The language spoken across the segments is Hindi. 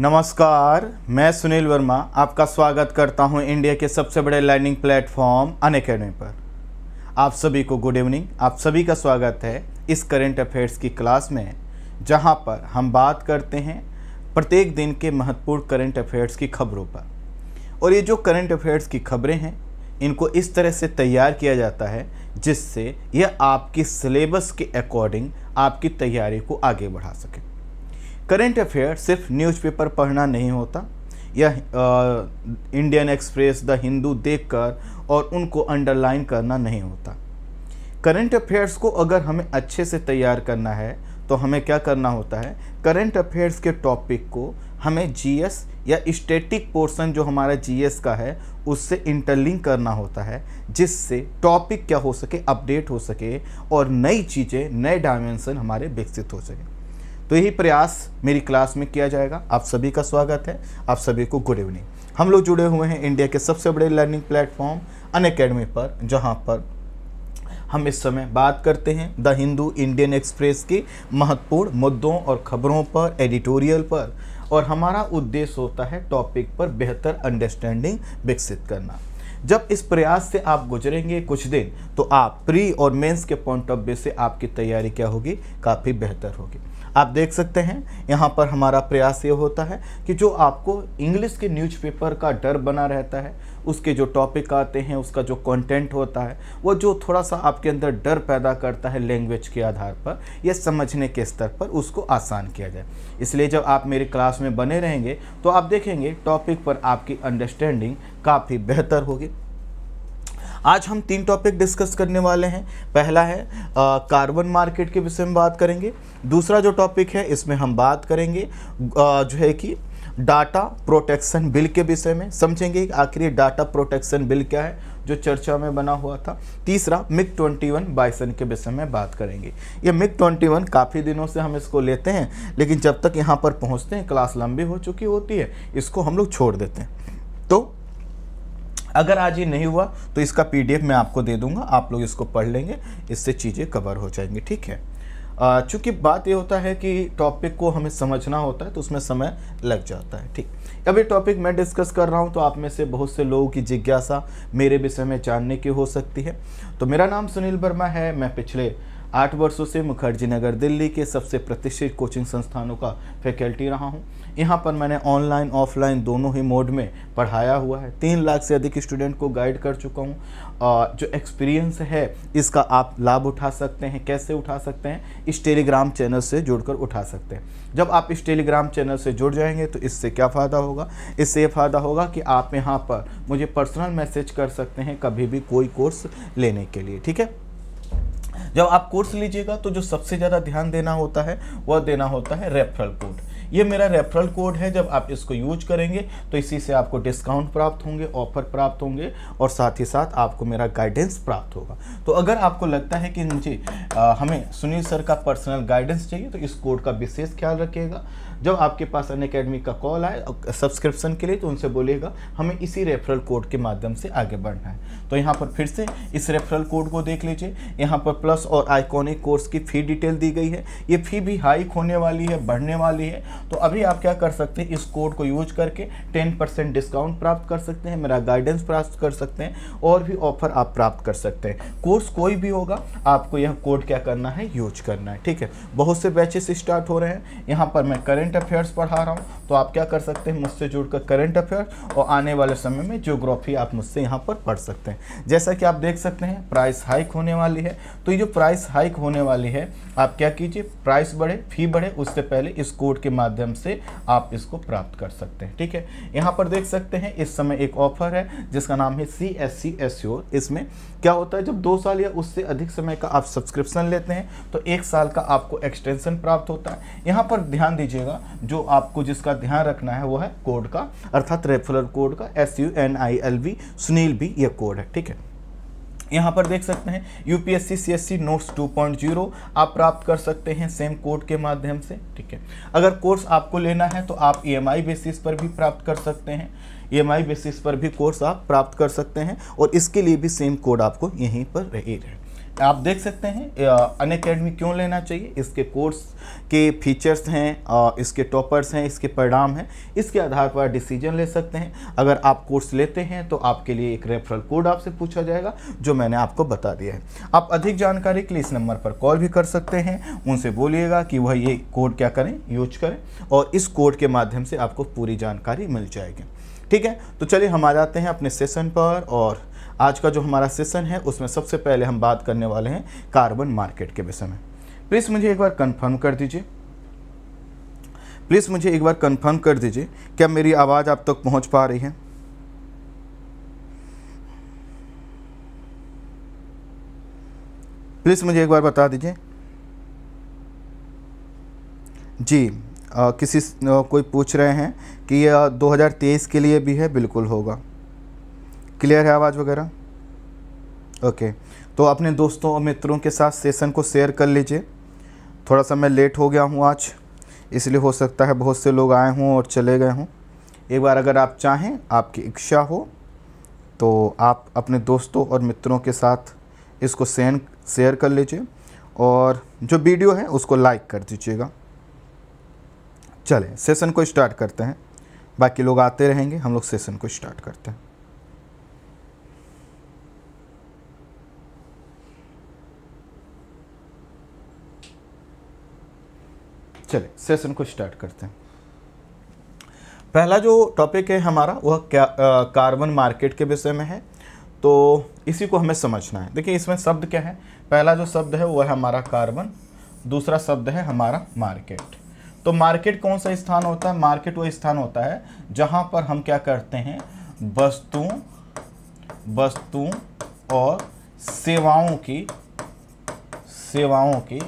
नमस्कार मैं सुनील वर्मा आपका स्वागत करता हूं इंडिया के सबसे बड़े लर्निंग प्लेटफॉर्म अन अकेडमी पर आप सभी को गुड इवनिंग आप सभी का स्वागत है इस करेंट अफेयर्स की क्लास में जहां पर हम बात करते हैं प्रत्येक दिन के महत्वपूर्ण करेंट अफेयर्स की खबरों पर और ये जो करेंट अफेयर्स की खबरें हैं इनको इस तरह से तैयार किया जाता है जिससे यह आपकी सिलेबस के अकॉर्डिंग आपकी तैयारी को आगे बढ़ा सके करेंट अफेयर सिर्फ न्यूज़पेपर पढ़ना नहीं होता या इंडियन एक्सप्रेस द हिंदू देखकर और उनको अंडरलाइन करना नहीं होता करंट अफेयर्स को अगर हमें अच्छे से तैयार करना है तो हमें क्या करना होता है करंट अफेयर्स के टॉपिक को हमें जीएस या स्टैटिक पोर्शन जो हमारा जीएस का है उससे इंटरलिंक करना होता है जिससे टॉपिक क्या हो सके अपडेट हो सके और नई चीज़ें नए डायमेंसन हमारे विकसित हो सके तो यही प्रयास मेरी क्लास में किया जाएगा आप सभी का स्वागत है आप सभी को गुड इवनिंग हम लोग जुड़े हुए हैं इंडिया के सबसे बड़े लर्निंग प्लेटफॉर्म अन अकेडमी पर जहाँ पर हम इस समय बात करते हैं द हिंदू इंडियन एक्सप्रेस की महत्वपूर्ण मुद्दों और खबरों पर एडिटोरियल पर और हमारा उद्देश्य होता है टॉपिक पर बेहतर अंडरस्टैंडिंग विकसित करना जब इस प्रयास से आप गुजरेंगे कुछ दिन तो आप प्री और मेंस के पॉइंट ऑफ व्यू से आपकी तैयारी क्या होगी काफ़ी बेहतर होगी आप देख सकते हैं यहाँ पर हमारा प्रयास ये होता है कि जो आपको इंग्लिश के न्यूज़पेपर का डर बना रहता है उसके जो टॉपिक आते हैं उसका जो कंटेंट होता है वो जो थोड़ा सा आपके अंदर डर पैदा करता है लैंग्वेज के आधार पर या समझने के स्तर पर उसको आसान किया जाए इसलिए जब आप मेरी क्लास में बने रहेंगे तो आप देखेंगे टॉपिक पर आपकी अंडरस्टैंडिंग काफ़ी बेहतर होगी आज हम तीन टॉपिक डिस्कस करने वाले हैं पहला है आ, कार्बन मार्केट के विषय में बात करेंगे दूसरा जो टॉपिक है इसमें हम बात करेंगे जो है कि डाटा प्रोटेक्शन बिल के विषय में समझेंगे कि आखिर डाटा प्रोटेक्शन बिल क्या है जो चर्चा में बना हुआ था तीसरा मिक 21 बाइसन के विषय में बात करेंगे ये मिक 21 काफ़ी दिनों से हम इसको लेते हैं लेकिन जब तक यहाँ पर पहुँचते हैं क्लास लंबी हो चुकी होती है इसको हम लोग छोड़ देते हैं तो अगर आज ये नहीं हुआ तो इसका पीडीएफ मैं आपको दे दूंगा आप लोग इसको पढ़ लेंगे इससे चीज़ें कवर हो जाएंगी ठीक है चूँकि बात ये होता है कि टॉपिक को हमें समझना होता है तो उसमें समय लग जाता है ठीक अब ये टॉपिक मैं डिस्कस कर रहा हूँ तो आप में से बहुत से लोगों की जिज्ञासा मेरे विषय में जानने की हो सकती है तो मेरा नाम सुनील वर्मा है मैं पिछले आठ वर्षों से मुखर्जी नगर दिल्ली के सबसे प्रतिष्ठित कोचिंग संस्थानों का फैकल्टी रहा हूँ यहाँ पर मैंने ऑनलाइन ऑफलाइन दोनों ही मोड में पढ़ाया हुआ है तीन लाख से अधिक स्टूडेंट को गाइड कर चुका हूँ जो एक्सपीरियंस है इसका आप लाभ उठा सकते हैं कैसे उठा सकते हैं इस टेलीग्राम चैनल से जुड़कर उठा सकते हैं जब आप इस टेलीग्राम चैनल से जुड़ जाएंगे तो इससे क्या फ़ायदा होगा इससे ये फ़ायदा होगा कि आप यहाँ पर मुझे पर्सनल मैसेज कर सकते हैं कभी भी कोई कोर्स लेने के लिए ठीक है जब आप कोर्स लीजिएगा तो जो सबसे ज़्यादा ध्यान देना होता है वह देना होता है रेफरल कोड ये मेरा रेफरल कोड है जब आप इसको यूज करेंगे तो इसी से आपको डिस्काउंट प्राप्त होंगे ऑफर प्राप्त होंगे और साथ ही साथ आपको मेरा गाइडेंस प्राप्त होगा तो अगर आपको लगता है कि जी हमें सुनील सर का पर्सनल गाइडेंस चाहिए तो इस कोड का विशेष ख्याल रखिएगा जब आपके पास अन अकेडमी का कॉल आए सब्सक्रिप्शन के लिए तो उनसे बोलिएगा हमें इसी रेफरल कोड के माध्यम से आगे बढ़ना है तो यहाँ पर फिर से इस रेफरल कोड को देख लीजिए यहाँ पर प्लस और आइकॉनिक कोर्स की फ़ी डिटेल दी गई है ये फ़ी भी हाइक होने वाली है बढ़ने वाली है तो अभी आप क्या कर सकते हैं इस कोड को यूज करके टेन परसेंट डिस्काउंट प्राप्त कर सकते हैं मेरा गाइडेंस प्राप्त कर सकते हैं और भी ऑफर आप प्राप्त कर सकते हैं कोर्स कोई भी होगा आपको यह कोड क्या करना है यूज करना है ठीक है बहुत से बैचेस स्टार्ट हो रहे हैं यहाँ पर मैं करंट अफेयर्स पढ़ा रहा हूँ तो आप क्या कर सकते हैं मुझसे जुड़कर करंट अफेयर्स और आने वाले समय में ज्योग्राफी आप मुझसे यहाँ पर पढ़ सकते हैं जैसा कि आप देख सकते हैं प्राइस हाइक होने वाली है तो ये जो प्राइस हाइक होने वाली है आप क्या कीजिए प्राइस बढ़े फी बढ़े उससे पहले इस कोड के माध्यम से आप इसको प्राप्त कर सकते हैं ठीक है यहाँ पर देख सकते हैं इस समय एक ऑफर है जिसका नाम है सी एस सी एस इसमें क्या होता है जब दो साल या उससे अधिक समय का आप सब्सक्रिप्शन लेते हैं तो एक साल का आपको एक्सटेंशन प्राप्त होता है यहाँ पर ध्यान दीजिएगा जो आपको जिसका ध्यान रखना है वो है कोड का अर्थात रेफरल कोड का S U N I L V Sunil भी ये कोड है है ठीक है यहाँ पर देख सकते हैं यूपीएससी सीएससी नोट्स 2.0 आप प्राप्त कर सकते हैं सेम कोड के माध्यम से ठीक है अगर कोर्स आपको लेना है तो आप ईएमआई e बेसिस पर भी प्राप्त कर सकते हैं ईएमआई e बेसिस पर भी कोर्स आप प्राप्त कर सकते हैं और इसके लिए भी सेम कोड आपको यहीं पर रही रहेगा आप देख सकते हैं अन अकेडमी क्यों लेना चाहिए इसके कोर्स के फीचर्स हैं इसके टॉपर्स हैं इसके परिणाम हैं इसके आधार पर डिसीजन ले सकते हैं अगर आप कोर्स लेते हैं तो आपके लिए एक रेफरल कोड आपसे पूछा जाएगा जो मैंने आपको बता दिया है आप अधिक जानकारी के लिए इस नंबर पर कॉल भी कर सकते हैं उनसे बोलिएगा कि वह ये कोड क्या करें यूज करें और इस कोड के माध्यम से आपको पूरी जानकारी मिल जाएगी ठीक है तो चलिए हम आ जाते हैं अपने सेशन पर और आज का जो हमारा सेशन है उसमें सबसे पहले हम बात करने वाले हैं कार्बन मार्केट के विषय में प्लीज़ मुझे एक बार कन्फर्म कर दीजिए प्लीज़ मुझे एक बार कन्फर्म कर दीजिए क्या मेरी आवाज़ आप तक पहुँच पहुंच पा रही है प्लीज़ मुझे एक बार बता दीजिए जी आ, किसी आ, कोई पूछ रहे हैं कि यह 2023 के लिए भी है बिल्कुल होगा क्लियर है आवाज़ वगैरह ओके तो अपने दोस्तों और मित्रों के साथ सेशन को शेयर कर लीजिए थोड़ा सा मैं लेट हो गया हूँ आज इसलिए हो सकता है बहुत से लोग आए हों और चले गए हों एक बार अगर आप चाहें आपकी इच्छा हो तो आप अपने दोस्तों और मित्रों के साथ इसको सेन शेयर कर लीजिए और जो वीडियो है उसको लाइक कर दीजिएगा चलें सेशन को स्टार्ट करते हैं बाकी लोग आते रहेंगे हम लोग सेशन को स्टार्ट करते हैं चले सेशन को स्टार्ट करते हैं पहला जो टॉपिक है हमारा वह कार्बन मार्केट के विषय में है तो इसी को हमें समझना है देखिए इसमें शब्द क्या है पहला जो शब्द है वह है हमारा कार्बन दूसरा शब्द है हमारा मार्केट तो मार्केट कौन सा स्थान होता है मार्केट वह स्थान होता है जहां पर हम क्या करते हैं वस्तुओं वस्तुओं और सेवाओं की सेवाओं की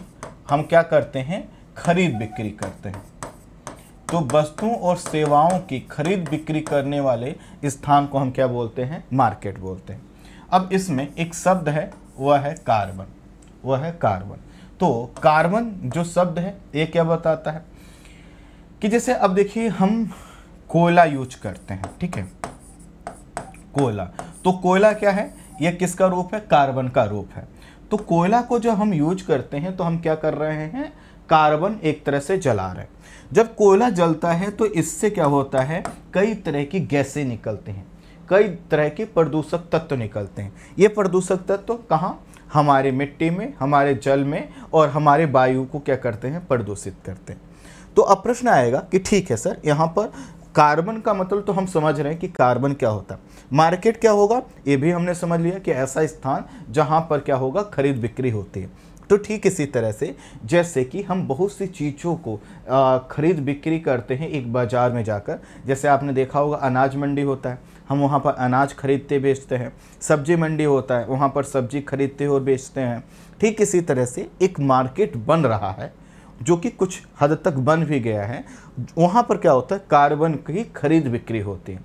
हम क्या करते हैं खरीद बिक्री करते हैं तो वस्तुओं और सेवाओं की खरीद बिक्री करने वाले स्थान को हम क्या बोलते हैं मार्केट बोलते हैं अब इसमें एक शब्द है वह है कार्बन वह है कार्बन तो कार्बन जो शब्द है ये क्या बताता है कि जैसे अब देखिए हम कोयला यूज करते हैं ठीक है कोयला तो कोयला क्या है यह किसका रूप है कार्बन का रूप है तो कोयला को जो हम यूज करते हैं तो हम क्या कर रहे हैं कार्बन एक तरह से जला रहे जब कोयला जलता है तो इससे क्या होता है कई तरह की गैसें निकलते हैं कई तरह के प्रदूषक तत्व निकलते हैं ये प्रदूषक तत्व कहाँ हमारे मिट्टी में हमारे जल में और हमारे वायु को क्या करते हैं प्रदूषित करते हैं तो अब प्रश्न आएगा कि ठीक है सर यहाँ पर कार्बन का मतलब तो हम समझ रहे हैं कि कार्बन क्या होता है मार्केट क्या होगा ये भी हमने समझ लिया कि ऐसा स्थान जहाँ पर क्या होगा खरीद बिक्री होती है तो ठीक इसी तरह से जैसे कि हम बहुत सी चीज़ों को ख़रीद बिक्री करते हैं एक बाज़ार में जाकर जैसे आपने देखा होगा अनाज मंडी होता है हम वहाँ पर अनाज खरीदते बेचते हैं सब्जी मंडी होता है वहाँ पर सब्जी खरीदते और बेचते हैं ठीक इसी तरह से एक मार्केट बन रहा है जो कि कुछ हद तक बन भी गया है वहाँ पर क्या होता है कार्बन की खरीद बिक्री होती है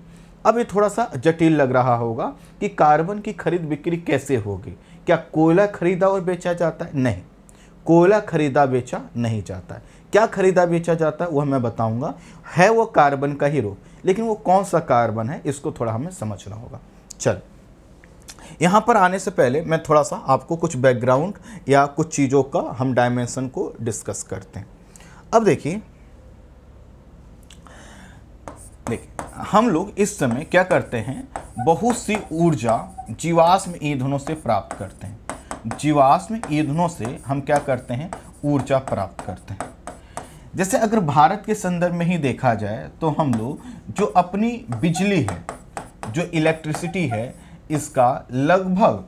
अब ये थोड़ा सा जटिल लग रहा होगा कि कार्बन की खरीद बिक्री कैसे होगी क्या कोयला खरीदा और बेचा जाता है नहीं कोयला खरीदा बेचा नहीं जाता है क्या खरीदा बेचा जाता है वह मैं बताऊंगा है वो कार्बन का ही रूप लेकिन वो कौन सा कार्बन है इसको थोड़ा हमें समझना होगा चल यहाँ पर आने से पहले मैं थोड़ा सा आपको कुछ बैकग्राउंड या कुछ चीज़ों का हम डायमेंशन को डिस्कस करते हैं अब देखिए देखिए हम लोग इस समय क्या करते हैं बहुत सी ऊर्जा जीवाश्म ईंधनों से प्राप्त करते हैं जीवाश्म ईंधनों से हम क्या करते हैं ऊर्जा प्राप्त करते हैं जैसे अगर भारत के संदर्भ में ही देखा जाए तो हम लोग जो अपनी बिजली है जो इलेक्ट्रिसिटी है इसका लगभग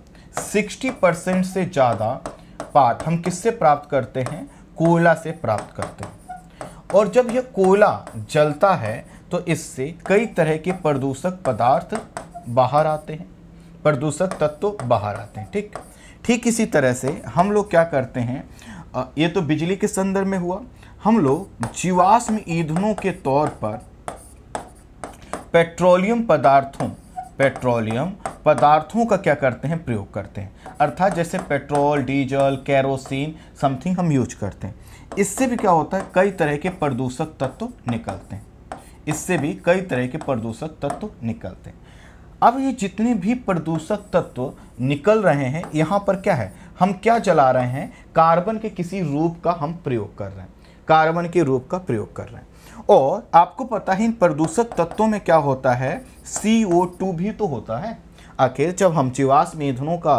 60 परसेंट से ज़्यादा पार्ट हम किससे प्राप्त करते हैं कोयला से प्राप्त करते हैं और जब यह कोयला जलता है तो इससे कई तरह के प्रदूषक पदार्थ बाहर आते हैं प्रदूषक तत्व बाहर आते हैं ठीक ठीक इसी तरह से हम लोग क्या करते हैं ये तो बिजली के संदर्भ में हुआ हम लोग जीवाश्म ईंधनों के तौर पर पेट्रोलियम पदार्थों पेट्रोलियम पदार्थों का क्या करते हैं प्रयोग करते हैं अर्थात जैसे पेट्रोल डीजल कैरोसिन समथिंग हम यूज करते हैं इससे भी क्या होता है कई तरह के प्रदूषक तत्व निकलते हैं इससे भी कई तरह के प्रदूषक तत्व निकलते हैं अब ये जितने भी प्रदूषक तत्व निकल रहे हैं यहाँ पर क्या है हम क्या जला रहे हैं कार्बन के किसी रूप का हम प्रयोग कर रहे हैं कार्बन के रूप का प्रयोग कर रहे हैं और आपको पता है इन प्रदूषक तत्वों में क्या होता है सी भी तो होता है आखिर जब हम जीवाश्म ईंधनों का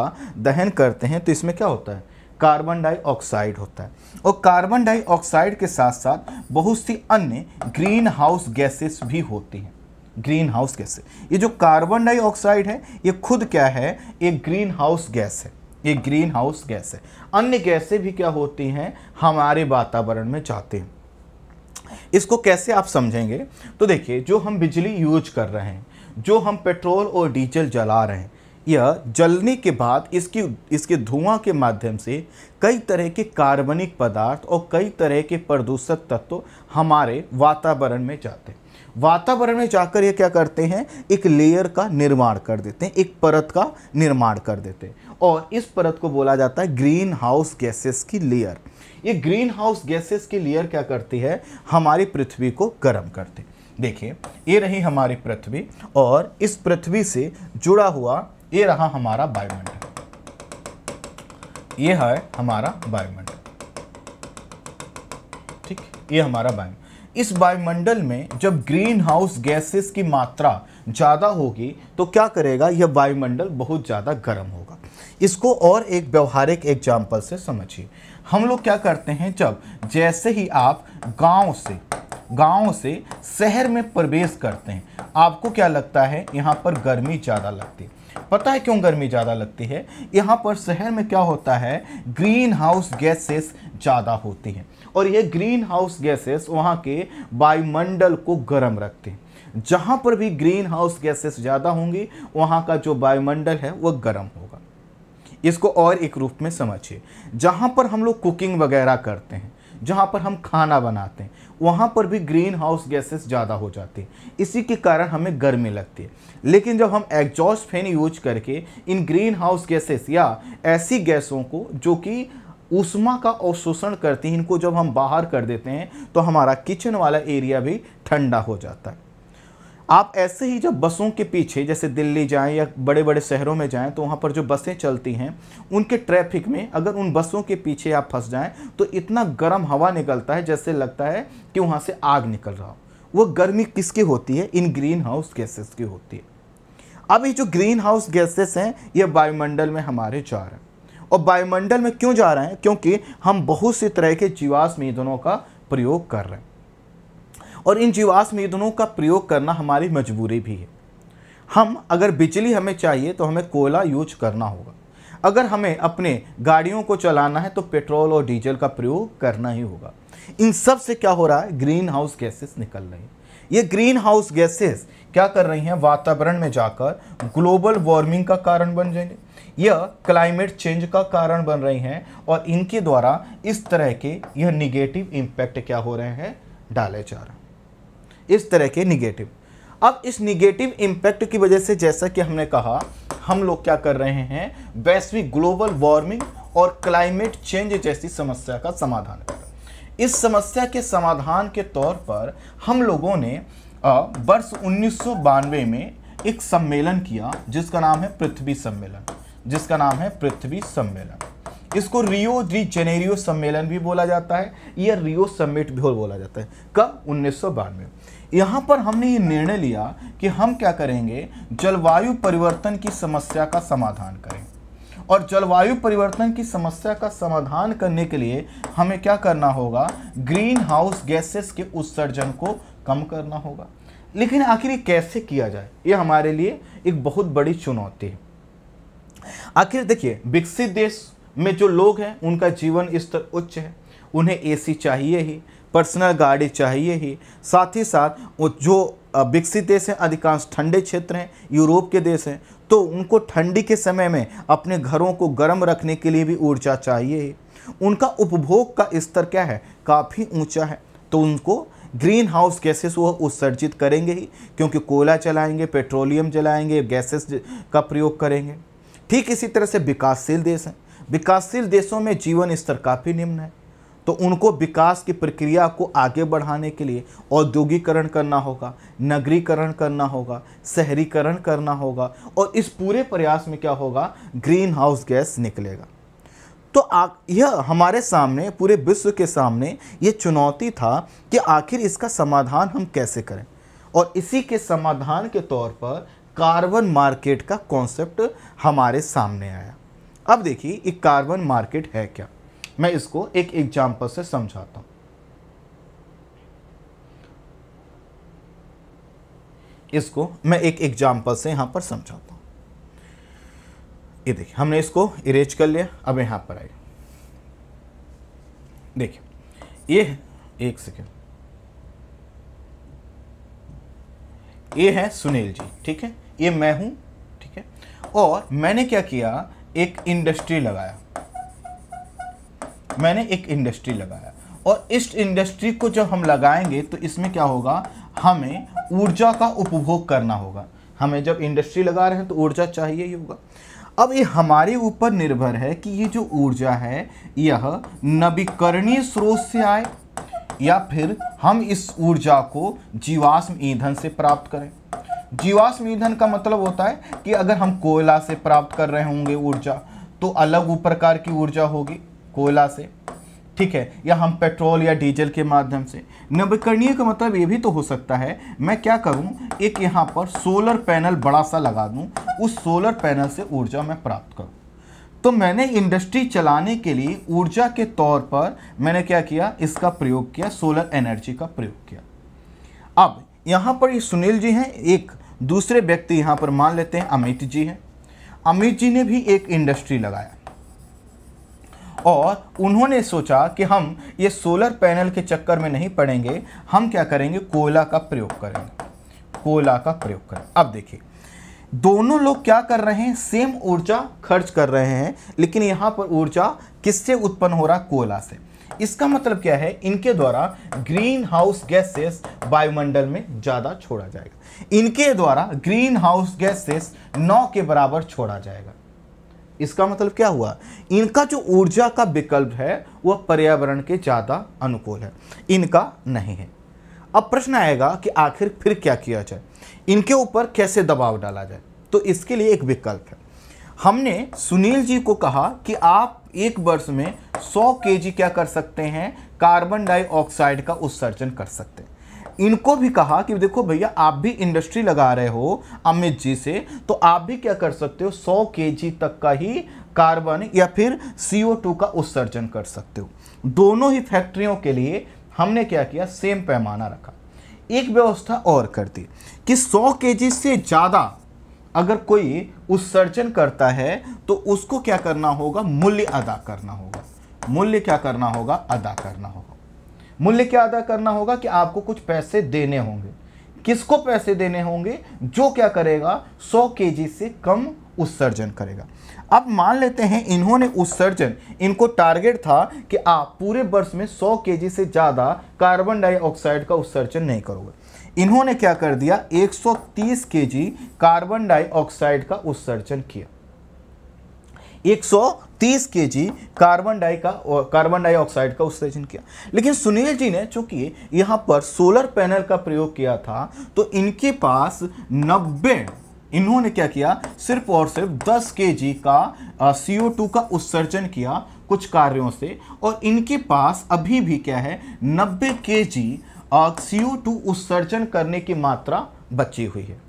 दहन करते हैं तो इसमें क्या होता है कार्बन डाइऑक्साइड होता है और कार्बन डाइऑक्साइड के साथ साथ बहुत सी अन्य ग्रीन हाउस गैसेस भी होती हैं ग्रीन हाउस गैस है ये जो कार्बन डाइऑक्साइड है ये खुद क्या है ये ग्रीन हाउस गैस है ये ग्रीन हाउस गैस है अन्य गैसें भी क्या होती हैं हमारे वातावरण में जाते हैं इसको कैसे आप समझेंगे तो देखिए जो हम बिजली यूज कर रहे हैं जो हम पेट्रोल और डीजल जला रहे हैं यह जलने के बाद इसकी इसके धुआं के माध्यम से कई तरह के कार्बनिक पदार्थ और कई तरह के प्रदूषक तत्व हमारे वातावरण में जाते हैं वातावरण में जाकर ये क्या करते हैं एक लेयर का निर्माण कर देते हैं एक परत का निर्माण कर देते हैं और इस परत को बोला जाता है ग्रीन हाउस गैसेस की लेयर ये ग्रीन हाउस गैसेस की लेयर क्या करती है हमारी पृथ्वी को गर्म करते देखिए ये रही हमारी पृथ्वी और इस पृथ्वी से जुड़ा हुआ ये रहा हमारा वायुमंडल ये है हमारा वायुमंडल ठीक ये हमारा वायुमंडल इस वायुमंडल में जब ग्रीन हाउस गैसेस की मात्रा ज़्यादा होगी तो क्या करेगा यह वायुमंडल बहुत ज़्यादा गर्म होगा इसको और एक व्यवहारिक एग्जाम्पल से समझिए हम लोग क्या करते हैं जब जैसे ही आप गांव से गांव से शहर में प्रवेश करते हैं आपको क्या लगता है यहाँ पर गर्मी ज़्यादा लगती है पता है क्यों गर्मी ज़्यादा लगती है यहाँ पर शहर में क्या होता है ग्रीन हाउस गैसेस ज़्यादा होती हैं और ये ग्रीन हाउस गैसेस वहाँ के वायुमंडल को गर्म रखते हैं जहाँ पर भी ग्रीन हाउस गैसेस ज़्यादा होंगी वहाँ का जो वायुमंडल है वह गर्म होगा इसको और एक रूप में समझिए जहाँ पर हम लोग कुकिंग वगैरह करते हैं जहाँ पर हम खाना बनाते हैं वहाँ पर भी ग्रीन हाउस गैसेस ज़्यादा हो जाते हैं इसी के कारण हमें गर्मी लगती है लेकिन जब हम एग्जॉस्ट फैन यूज करके इन ग्रीन हाउस गैसेस या ऐसी गैसों को जो कि ऊष्मा का अवशोषण करती हैं इनको जब हम बाहर कर देते हैं तो हमारा किचन वाला एरिया भी ठंडा हो जाता है आप ऐसे ही जब बसों के पीछे जैसे दिल्ली जाएं या बड़े बड़े शहरों में जाएं तो वहाँ पर जो बसें चलती हैं उनके ट्रैफिक में अगर उन बसों के पीछे आप फंस जाएं तो इतना गर्म हवा निकलता है जैसे लगता है कि वहाँ से आग निकल रहा हो वो गर्मी किसकी होती है इन ग्रीन हाउस गैसेस की होती है अब ये जो ग्रीन हाउस गैसेस हैं ये वायुमंडल में हमारे जा रहे हैं और वायुमंडल में क्यों जा रहे हैं क्योंकि हम बहुत से तरह के जीवाश्म ईंधनों का प्रयोग कर रहे हैं और इन जीवाश्म ईंधनों का प्रयोग करना हमारी मजबूरी भी है हम अगर बिजली हमें चाहिए तो हमें कोयला यूज करना होगा अगर हमें अपने गाड़ियों को चलाना है तो पेट्रोल और डीजल का प्रयोग करना ही होगा इन सब से क्या हो रहा है ग्रीन हाउस गैसेस निकल रही हैं ये ग्रीन हाउस गैसेस क्या कर रही हैं वातावरण में जाकर ग्लोबल वार्मिंग का कारण बन जाएंगे यह क्लाइमेट चेंज का कारण बन रही हैं और इनके द्वारा इस तरह के यह निगेटिव इम्पैक्ट क्या हो रहे हैं डाले जा रहे इस तरह के निगेटिव अब इस निगेटिव इम्पैक्ट की वजह से जैसा कि हमने कहा हम लोग क्या कर रहे हैं वैश्विक ग्लोबल वार्मिंग और क्लाइमेट चेंज जैसी समस्या का समाधान कर रहे हैं इस समस्या के समाधान के तौर पर हम लोगों ने वर्ष उन्नीस में एक सम्मेलन किया जिसका नाम है पृथ्वी सम्मेलन जिसका नाम है पृथ्वी सम्मेलन इसको रियो द्वी जेनेरियो सम्मेलन भी बोला जाता है या रियो समिट भी बोला जाता है कब उन्नीस सौ यहाँ पर हमने ये निर्णय लिया कि हम क्या करेंगे जलवायु परिवर्तन की समस्या का समाधान करें और जलवायु परिवर्तन की समस्या का समाधान करने के लिए हमें क्या करना होगा ग्रीन हाउस गैसेस के उत्सर्जन को कम करना होगा लेकिन आखिर ये कैसे किया जाए ये हमारे लिए एक बहुत बड़ी चुनौती है आखिर देखिए विकसित देश में जो लोग हैं उनका जीवन स्तर उच्च है उन्हें एसी चाहिए ही पर्सनल गाड़ी चाहिए ही साथ ही साथ जो विकसित देश हैं अधिकांश ठंडे क्षेत्र हैं यूरोप के देश हैं तो उनको ठंडी के समय में अपने घरों को गर्म रखने के लिए भी ऊर्जा चाहिए उनका उपभोग का स्तर क्या है काफ़ी ऊंचा है तो उनको ग्रीन हाउस गैसेस वह उत्सर्जित करेंगे ही क्योंकि कोयला चलाएंगे पेट्रोलियम जलाएंगे गैसेस का प्रयोग करेंगे ठीक इसी तरह से विकासशील देश हैं विकासशील देशों में जीवन स्तर काफ़ी निम्न है तो उनको विकास की प्रक्रिया को आगे बढ़ाने के लिए औद्योगिकरण करना होगा नगरीकरण करना होगा शहरीकरण करना होगा और इस पूरे प्रयास में क्या होगा ग्रीन हाउस गैस निकलेगा तो आ, यह हमारे सामने पूरे विश्व के सामने ये चुनौती था कि आखिर इसका समाधान हम कैसे करें और इसी के समाधान के तौर पर कार्बन मार्केट का कॉन्सेप्ट हमारे सामने आया अब देखिए ये कार्बन मार्केट है क्या मैं इसको एक एग्जाम्पल से समझाता हूं इसको मैं एक एग्जाम्पल से यहां पर समझाता हूं ये देखिए हमने इसको इरेज कर लिया अब यहां पर आए देखिए ये एक सेकेंड ये है सुनील जी ठीक है ये मैं हूं ठीक है और मैंने क्या किया एक इंडस्ट्री लगाया मैंने एक इंडस्ट्री लगाया और इस इंडस्ट्री को जब हम लगाएंगे तो इसमें क्या होगा हमें ऊर्जा का उपभोग करना होगा हमें जब इंडस्ट्री लगा रहे हैं तो ऊर्जा चाहिए ही होगा अब ये हमारे ऊपर निर्भर है कि ये जो ऊर्जा है यह नवीकरणीय स्रोत से आए या फिर हम इस ऊर्जा को जीवाश्म ईंधन से प्राप्त करें जीवाश्म ईंधन का मतलब होता है कि अगर हम कोयला से प्राप्त कर रहे होंगे ऊर्जा तो अलग प्रकार की ऊर्जा होगी कोयला से ठीक है या हम पेट्रोल या डीजल के माध्यम से नवीकरणीय का मतलब ये भी तो हो सकता है मैं क्या करूं एक यहाँ पर सोलर पैनल बड़ा सा लगा दूं उस सोलर पैनल से ऊर्जा मैं प्राप्त करूं तो मैंने इंडस्ट्री चलाने के लिए ऊर्जा के तौर पर मैंने क्या किया इसका प्रयोग किया सोलर एनर्जी का प्रयोग किया अब यहाँ पर ये सुनील जी हैं एक दूसरे व्यक्ति यहाँ पर मान लेते हैं अमित जी हैं अमित जी ने भी एक इंडस्ट्री लगाया और उन्होंने सोचा कि हम ये सोलर पैनल के चक्कर में नहीं पड़ेंगे हम क्या करेंगे कोयला का प्रयोग करेंगे कोयला का प्रयोग करें अब देखिए दोनों लोग क्या कर रहे हैं सेम ऊर्जा खर्च कर रहे हैं लेकिन यहाँ पर ऊर्जा किससे उत्पन्न हो रहा कोयला से इसका मतलब क्या है इनके द्वारा ग्रीन हाउस गैसेस वायुमंडल में ज़्यादा छोड़ा जाएगा इनके द्वारा ग्रीन हाउस गैसेस नौ के बराबर छोड़ा जाएगा इसका मतलब क्या हुआ इनका जो ऊर्जा का विकल्प है वह पर्यावरण के ज़्यादा अनुकूल है इनका नहीं है अब प्रश्न आएगा कि आखिर फिर क्या किया जाए इनके ऊपर कैसे दबाव डाला जाए तो इसके लिए एक विकल्प है हमने सुनील जी को कहा कि आप एक वर्ष में 100 केजी क्या कर सकते हैं कार्बन डाइऑक्साइड का उत्सर्जन कर सकते हैं इनको भी कहा कि देखो भैया आप भी इंडस्ट्री लगा रहे हो अमित जी से तो आप भी क्या कर सकते हो सौ के तक का ही कार्बन या फिर CO2 का उत्सर्जन कर सकते हो दोनों ही फैक्ट्रियों के लिए हमने क्या किया सेम पैमाना रखा एक व्यवस्था और कर दी कि 100 के से ज़्यादा अगर कोई उत्सर्जन करता है तो उसको क्या करना होगा मूल्य अदा करना होगा मूल्य क्या करना होगा अदा करना होगा मूल्य क्या अदा करना होगा कि आपको कुछ पैसे देने होंगे किसको पैसे देने होंगे जो क्या करेगा 100 के से कम उत्सर्जन करेगा अब मान लेते हैं इन्होंने उत्सर्जन इनको टारगेट था कि आप पूरे वर्ष में 100 के से ज़्यादा कार्बन डाइऑक्साइड का उत्सर्जन नहीं करोगे इन्होंने क्या कर दिया 130 सौ कार्बन डाइऑक्साइड का उत्सर्जन किया 130 केजी कार्बन डाई का कार्बन डाइऑक्साइड का उत्सर्जन किया लेकिन सुनील जी ने चूंकि यहाँ पर सोलर पैनल का प्रयोग किया था तो इनके पास 90 इन्होंने क्या किया सिर्फ और सिर्फ 10 केजी का सी का उत्सर्जन किया कुछ कार्यों से और इनके पास अभी भी क्या है 90 केजी सी उत्सर्जन करने की मात्रा बची हुई है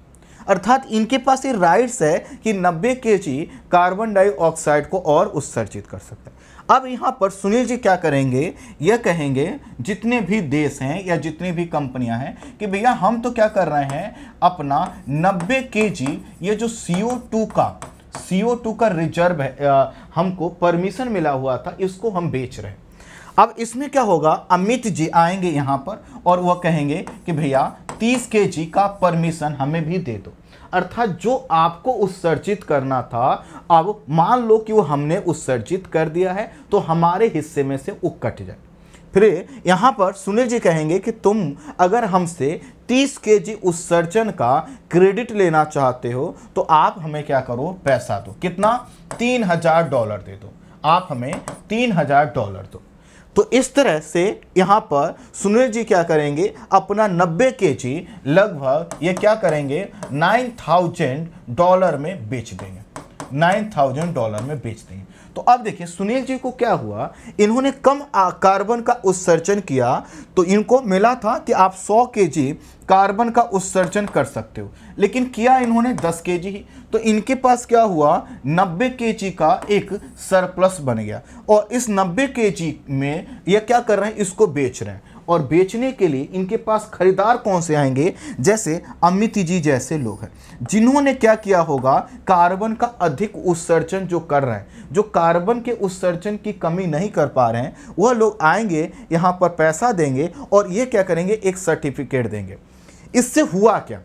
अर्थात इनके पास ये राइट्स है कि नब्बे के जी कार्बन डाइऑक्साइड को और उत्सर्जित कर सकते हैं अब यहाँ पर सुनील जी क्या करेंगे यह कहेंगे जितने भी देश हैं या जितनी भी कंपनियां हैं कि भैया हम तो क्या कर रहे हैं अपना 90 के जी ये जो सी का टू का रिजर्व है आ, हमको परमिशन मिला हुआ था इसको हम बेच रहे हैं अब इसमें क्या होगा अमित जी आएंगे यहाँ पर और वह कहेंगे कि भैया तीस के जी का परमिशन हमें भी दे दो अर्थात जो आपको उत्सर्जित करना था अब मान लो कि वो हमने उत्सर्जित कर दिया है तो हमारे हिस्से में से वो कट जाए फिर यहाँ पर सुनील जी कहेंगे कि तुम अगर हमसे 30 के जी उत्सर्जन का क्रेडिट लेना चाहते हो तो आप हमें क्या करो पैसा दो कितना तीन हज़ार डॉलर दे दो आप हमें तीन हज़ार डॉलर दो तो इस तरह से यहाँ पर सुनील जी क्या करेंगे अपना 90 के जी लगभग ये क्या करेंगे 9000 डॉलर में बेच देंगे 9000 डॉलर में बेच देंगे तो अब देखिए सुनील जी को क्या हुआ इन्होंने कम कार्बन का उत्सर्जन किया तो इनको मिला था कि आप 100 के कार्बन का उत्सर्जन कर सकते हो लेकिन किया इन्होंने 10 के ही तो इनके पास क्या हुआ 90 के का एक सरप्लस बन गया और इस 90 के में ये क्या कर रहे हैं इसको बेच रहे हैं और बेचने के लिए इनके पास खरीदार कौन से आएंगे जैसे अमित जी जैसे लोग हैं जिन्होंने क्या किया होगा कार्बन का अधिक उत्सर्जन जो कर रहे हैं जो कार्बन के उत्सर्जन की कमी नहीं कर पा रहे हैं वह लोग आएंगे यहाँ पर पैसा देंगे और ये क्या करेंगे एक सर्टिफिकेट देंगे इससे हुआ क्या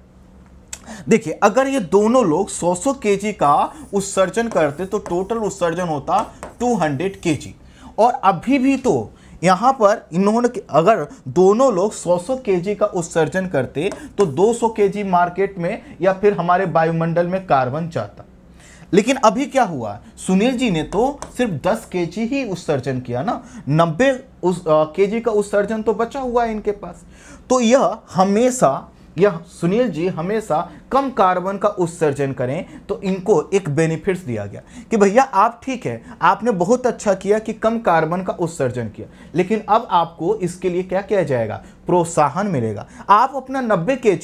देखिए अगर ये दोनों लोग 100 सौ के का उत्सर्जन करते तो टोटल उत्सर्जन होता 200 हंड्रेड और अभी भी तो यहाँ पर इन्होंने अगर दोनों लोग 100 सौ के का उत्सर्जन करते तो 200 के मार्केट में या फिर हमारे वायुमंडल में कार्बन जाता लेकिन अभी क्या हुआ सुनील जी ने तो सिर्फ 10 के ही उत्सर्जन किया ना नब्बे उस के का उत्सर्जन तो बचा हुआ है इनके पास तो यह हमेशा यह सुनील जी हमेशा कम कार्बन का उत्सर्जन करें तो इनको एक बेनिफिट्स दिया गया कि भैया आप ठीक है आपने बहुत अच्छा किया कि कम कार्बन का उत्सर्जन किया लेकिन अब आपको इसके लिए क्या किया जाएगा प्रोत्साहन मिलेगा आप अपना नब्बे के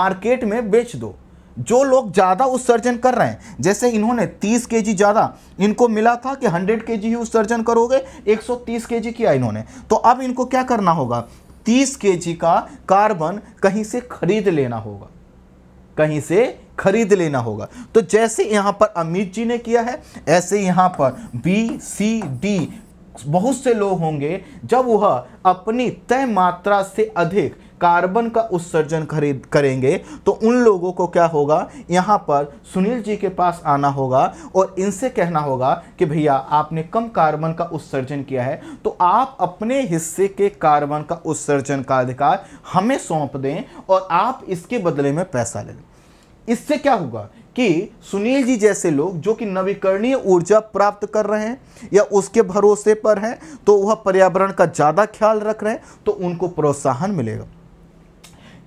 मार्केट में बेच दो जो लोग ज़्यादा उत्सर्जन कर रहे हैं जैसे इन्होंने 30 के ज़्यादा इनको मिला था कि 100 के ही उत्सर्जन करोगे 130 सौ किया इन्होंने तो अब इनको क्या करना होगा 30 के का कार्बन कहीं से खरीद लेना होगा कहीं से खरीद लेना होगा तो जैसे यहां पर अमित जी ने किया है ऐसे यहाँ पर बी सी डी बहुत से लोग होंगे जब वह अपनी तय मात्रा से अधिक कार्बन का उत्सर्जन खरीद करेंगे तो उन लोगों को क्या होगा यहाँ पर सुनील जी के पास आना होगा और इनसे कहना होगा कि भैया आपने कम कार्बन का उत्सर्जन किया है तो आप अपने हिस्से के कार्बन का उत्सर्जन का अधिकार हमें सौंप दें और आप इसके बदले में पैसा ले लें इससे क्या होगा कि सुनील जी जैसे लोग जो कि नवीकरणीय ऊर्जा प्राप्त कर रहे हैं या उसके भरोसे पर हैं तो वह पर्यावरण का ज़्यादा ख्याल रख रहे हैं तो उनको प्रोत्साहन मिलेगा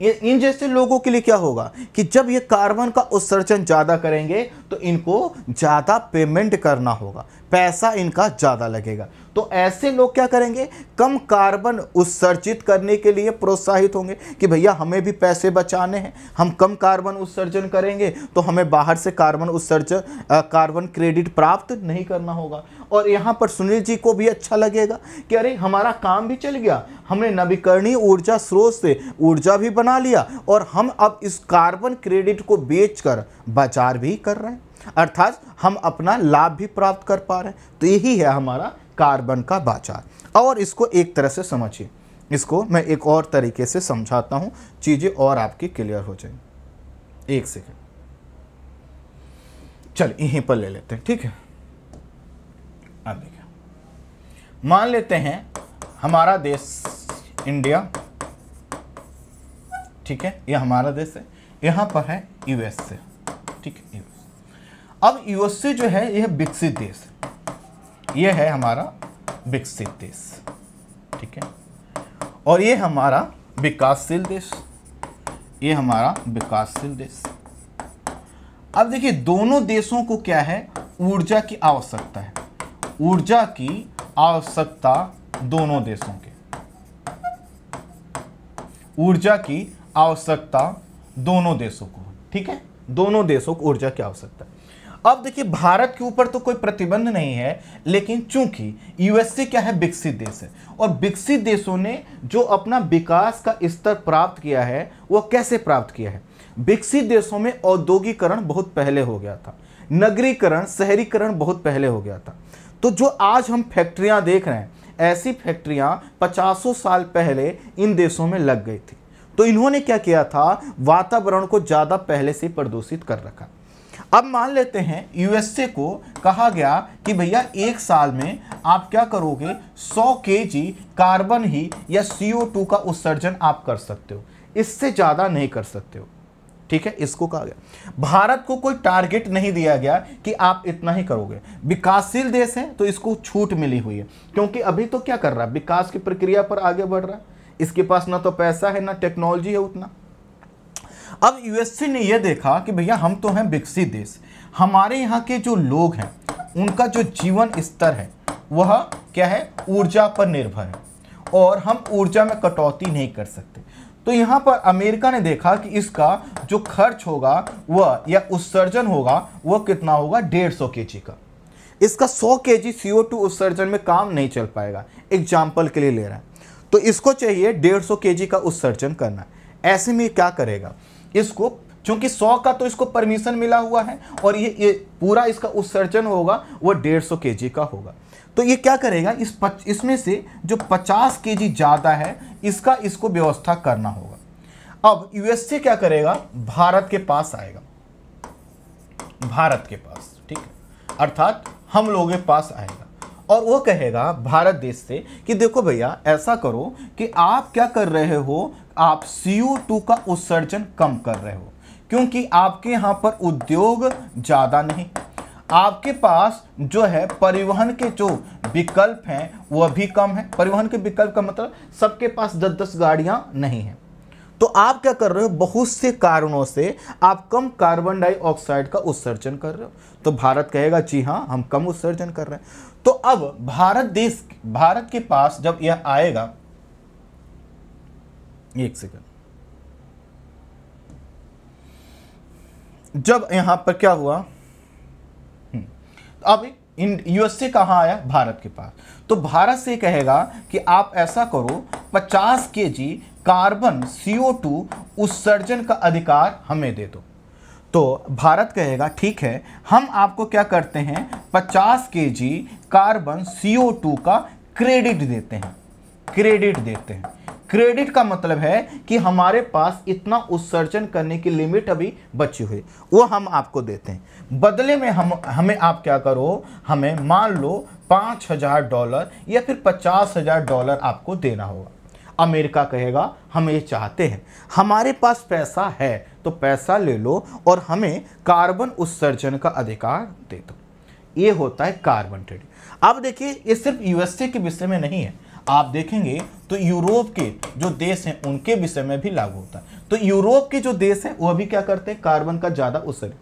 इन जैसे लोगों के लिए क्या होगा कि जब ये कार्बन का उत्सर्जन ज़्यादा करेंगे तो इनको ज़्यादा पेमेंट करना होगा पैसा इनका ज़्यादा लगेगा तो ऐसे लोग क्या करेंगे कम कार्बन उत्सर्जित करने के लिए प्रोत्साहित होंगे कि भैया हमें भी पैसे बचाने हैं हम कम कार्बन उत्सर्जन करेंगे तो हमें बाहर से कार्बन उत्सर्जन कार्बन क्रेडिट प्राप्त नहीं करना होगा और यहाँ पर सुनील जी को भी अच्छा लगेगा कि अरे हमारा काम भी चल गया हमने नवीकरणीय ऊर्जा स्रोत से ऊर्जा भी बना लिया और हम अब इस कार्बन क्रेडिट को बेच बाजार भी कर रहे हैं अर्थात हम अपना लाभ भी प्राप्त कर पा रहे हैं तो यही है हमारा कार्बन का बाजार और इसको एक तरह से समझिए इसको मैं एक और तरीके से समझाता हूँ चीज़ें और आपकी क्लियर हो जाएंगी एक सेकेंड चल यहीं पर ले लेते हैं ठीक है अब देखिए मान लेते हैं हमारा देश इंडिया ठीक है ये हमारा देश है यहाँ पर है यूएसए ठीक है अब यूएसए जो है यह विकसित देश यह है हमारा विकसित देश ठीक है और यह हमारा विकासशील देश ये हमारा विकासशील देश अब देखिए दोनों देशों को क्या है ऊर्जा की आवश्यकता है ऊर्जा की आवश्यकता दोनों देशों के ऊर्जा की आवश्यकता दोनों देशों को ठीक है दोनों देशों को ऊर्जा की आवश्यकता है अब देखिए भारत के ऊपर तो कोई प्रतिबंध नहीं है लेकिन चूंकि यूएसए क्या है विकसित देश है और विकसित देशों ने जो अपना विकास का स्तर प्राप्त किया है वह कैसे प्राप्त किया है विकसित देशों में औद्योगिकरण बहुत पहले हो गया था नगरीकरण शहरीकरण बहुत पहले हो गया था तो जो आज हम फैक्ट्रियां देख रहे हैं ऐसी फैक्ट्रियां पचासों साल पहले इन देशों में लग गई थी तो इन्होंने क्या किया था वातावरण को ज़्यादा पहले से प्रदूषित कर रखा अब मान लेते हैं यूएसए को कहा गया कि भैया एक साल में आप क्या करोगे 100 के कार्बन ही या टू का उत्सर्जन आप कर सकते हो इससे ज़्यादा नहीं कर सकते हो ठीक है इसको कहा गया भारत को कोई टारगेट नहीं दिया गया कि आप इतना ही करोगे विकासशील देश है तो इसको छूट मिली हुई है क्योंकि अभी तो क्या कर रहा है विकास की प्रक्रिया पर आगे बढ़ रहा है इसके पास ना तो पैसा है ना टेक्नोलॉजी है उतना अब यूएसए ने यह देखा कि भैया हम तो हैं विकसित देश हमारे यहाँ के जो लोग हैं उनका जो जीवन स्तर है वह क्या है ऊर्जा पर निर्भर है और हम ऊर्जा में कटौती नहीं कर सकते तो यहाँ पर अमेरिका ने देखा कि इसका जो खर्च होगा वह या उत्सर्जन होगा वह कितना होगा डेढ़ सौ के जी का इसका सौ के जी सी उत्सर्जन में काम नहीं चल पाएगा एग्जाम्पल के लिए ले रहा है तो इसको चाहिए डेढ़ सौ के जी का उत्सर्जन करना ऐसे में क्या करेगा इसको क्योंकि 100 का तो इसको परमिशन मिला हुआ है और ये ये पूरा इसका उत्सर्जन होगा वो 150 केजी का होगा तो ये क्या करेगा इस पच, इसमें से जो 50 के ज़्यादा है इसका इसको व्यवस्था करना होगा अब यूएसए क्या करेगा भारत के पास आएगा भारत के पास ठीक है अर्थात हम लोगों के पास आएगा और वो कहेगा भारत देश से कि देखो भैया ऐसा करो कि आप क्या कर रहे हो आप CO2 का उत्सर्जन कम कर रहे हो क्योंकि आपके यहाँ पर उद्योग ज़्यादा नहीं आपके पास जो है परिवहन के जो विकल्प हैं वह भी कम है परिवहन के विकल्प का मतलब सबके पास दस दस गाड़ियाँ नहीं हैं तो आप क्या कर रहे हो बहुत से कारणों से आप कम कार्बन डाइऑक्साइड का उत्सर्जन कर रहे हो तो भारत कहेगा जी हाँ हम कम उत्सर्जन कर रहे हैं तो अब भारत देश भारत के पास जब यह आएगा एक सेकंड जब यहां पर क्या हुआ हम्म, अब इन यूएसए कहां आया भारत के पास तो भारत से कहेगा कि आप ऐसा करो 50 के जी कार्बन सीओ टू उत्सर्जन का अधिकार हमें दे दो तो भारत कहेगा ठीक है हम आपको क्या करते हैं 50 के जी कार्बन CO2 का क्रेडिट देते हैं क्रेडिट देते हैं क्रेडिट का मतलब है कि हमारे पास इतना उत्सर्जन करने की लिमिट अभी बची हुई वो हम आपको देते हैं बदले में हम हमें आप क्या करो हमें मान लो पाँच हज़ार डॉलर या फिर पचास हज़ार डॉलर आपको देना होगा अमेरिका कहेगा हम ये चाहते हैं हमारे पास पैसा है तो पैसा ले लो और हमें कार्बन उत्सर्जन का अधिकार दे दो ये होता है कार्बन ट्रेडिंग अब देखिए ये सिर्फ यूएसए के विषय में नहीं है आप देखेंगे तो यूरोप के जो देश हैं उनके विषय में भी लागू होता है तो यूरोप के जो देश हैं वह भी क्या करते हैं कार्बन का ज़्यादा उत्सर्जन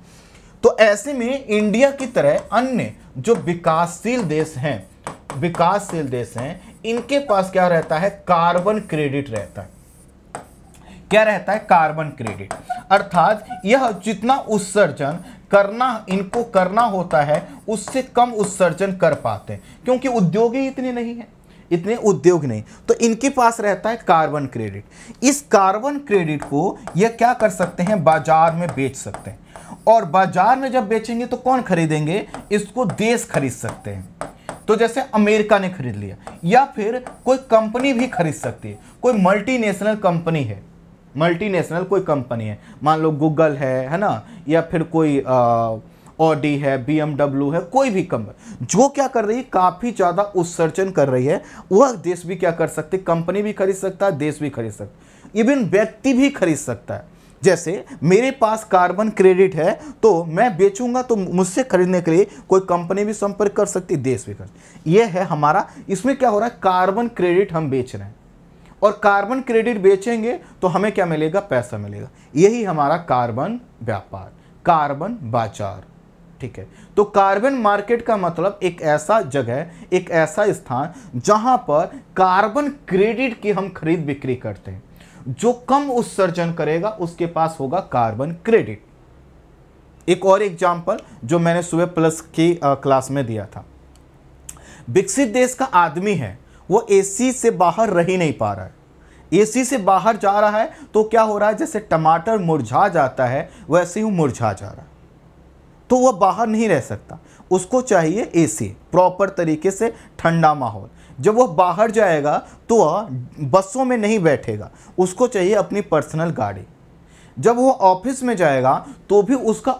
तो ऐसे में इंडिया की तरह अन्य जो विकासशील देश हैं विकासशील देश हैं इनके पास क्या रहता है कार्बन क्रेडिट रहता है क्या रहता है कार्बन क्रेडिट अर्थात यह जितना उत्सर्जन करना इनको करना होता है उससे कम उत्सर्जन कर पाते हैं क्योंकि उद्योग ही इतने नहीं है इतने उद्योग नहीं तो इनके पास रहता है कार्बन क्रेडिट इस कार्बन क्रेडिट को यह क्या कर सकते हैं बाजार में बेच सकते हैं और बाजार में जब बेचेंगे तो कौन खरीदेंगे इसको देश खरीद सकते हैं तो जैसे अमेरिका ने खरीद लिया या फिर कोई कंपनी भी खरीद सकती है कोई मल्टीनेशनल कंपनी है मल्टीनेशनल कोई कंपनी है मान लो गूगल है है ना या फिर कोई ऑडी है बी है कोई भी कंपनी जो क्या कर रही है काफ़ी ज़्यादा उत्सर्जन कर रही है वह देश भी क्या कर सकते कंपनी भी खरीद सकता है देश भी खरीद सकता इवन व्यक्ति भी खरीद सकता है जैसे मेरे पास कार्बन क्रेडिट है तो मैं बेचूंगा तो मुझसे खरीदने के लिए कोई कंपनी भी संपर्क कर सकती देश भी कर यह है हमारा इसमें क्या हो रहा है कार्बन क्रेडिट हम बेच रहे हैं और कार्बन क्रेडिट बेचेंगे तो हमें क्या मिलेगा पैसा मिलेगा यही हमारा कार्बन व्यापार कार्बन बाजार ठीक है तो कार्बन मार्केट का मतलब एक ऐसा जगह एक ऐसा स्थान जहां पर कार्बन क्रेडिट की हम खरीद बिक्री करते हैं जो कम उत्सर्जन करेगा उसके पास होगा कार्बन क्रेडिट एक और एग्जाम्पल जो मैंने सुबह प्लस की क्लास में दिया था विकसित देश का आदमी है वो एसी से बाहर रह ही नहीं पा रहा है एसी से बाहर जा रहा है तो क्या हो रहा है जैसे टमाटर मुरझा जाता है वैसे ही मुरझा जा रहा है तो वह बाहर नहीं रह सकता उसको चाहिए एसी प्रॉपर तरीके से ठंडा माहौल जब वह बाहर जाएगा तो वह बसों में नहीं बैठेगा उसको चाहिए अपनी पर्सनल गाड़ी जब वो ऑफिस में जाएगा तो भी उसका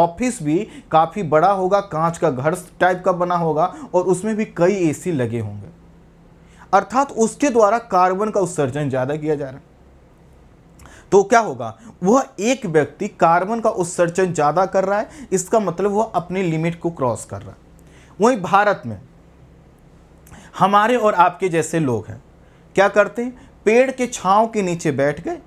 ऑफिस भी काफ़ी बड़ा होगा कांच का घर टाइप का बना होगा और उसमें भी कई एसी लगे होंगे अर्थात उसके द्वारा कार्बन का उत्सर्जन ज़्यादा किया जा रहा है तो क्या होगा वह एक व्यक्ति कार्बन का उत्सर्जन ज़्यादा कर रहा है इसका मतलब वह अपनी लिमिट को क्रॉस कर रहा है वहीं भारत में हमारे और आपके जैसे लोग हैं क्या करते हैं पेड़ के छाँव के नीचे बैठ गए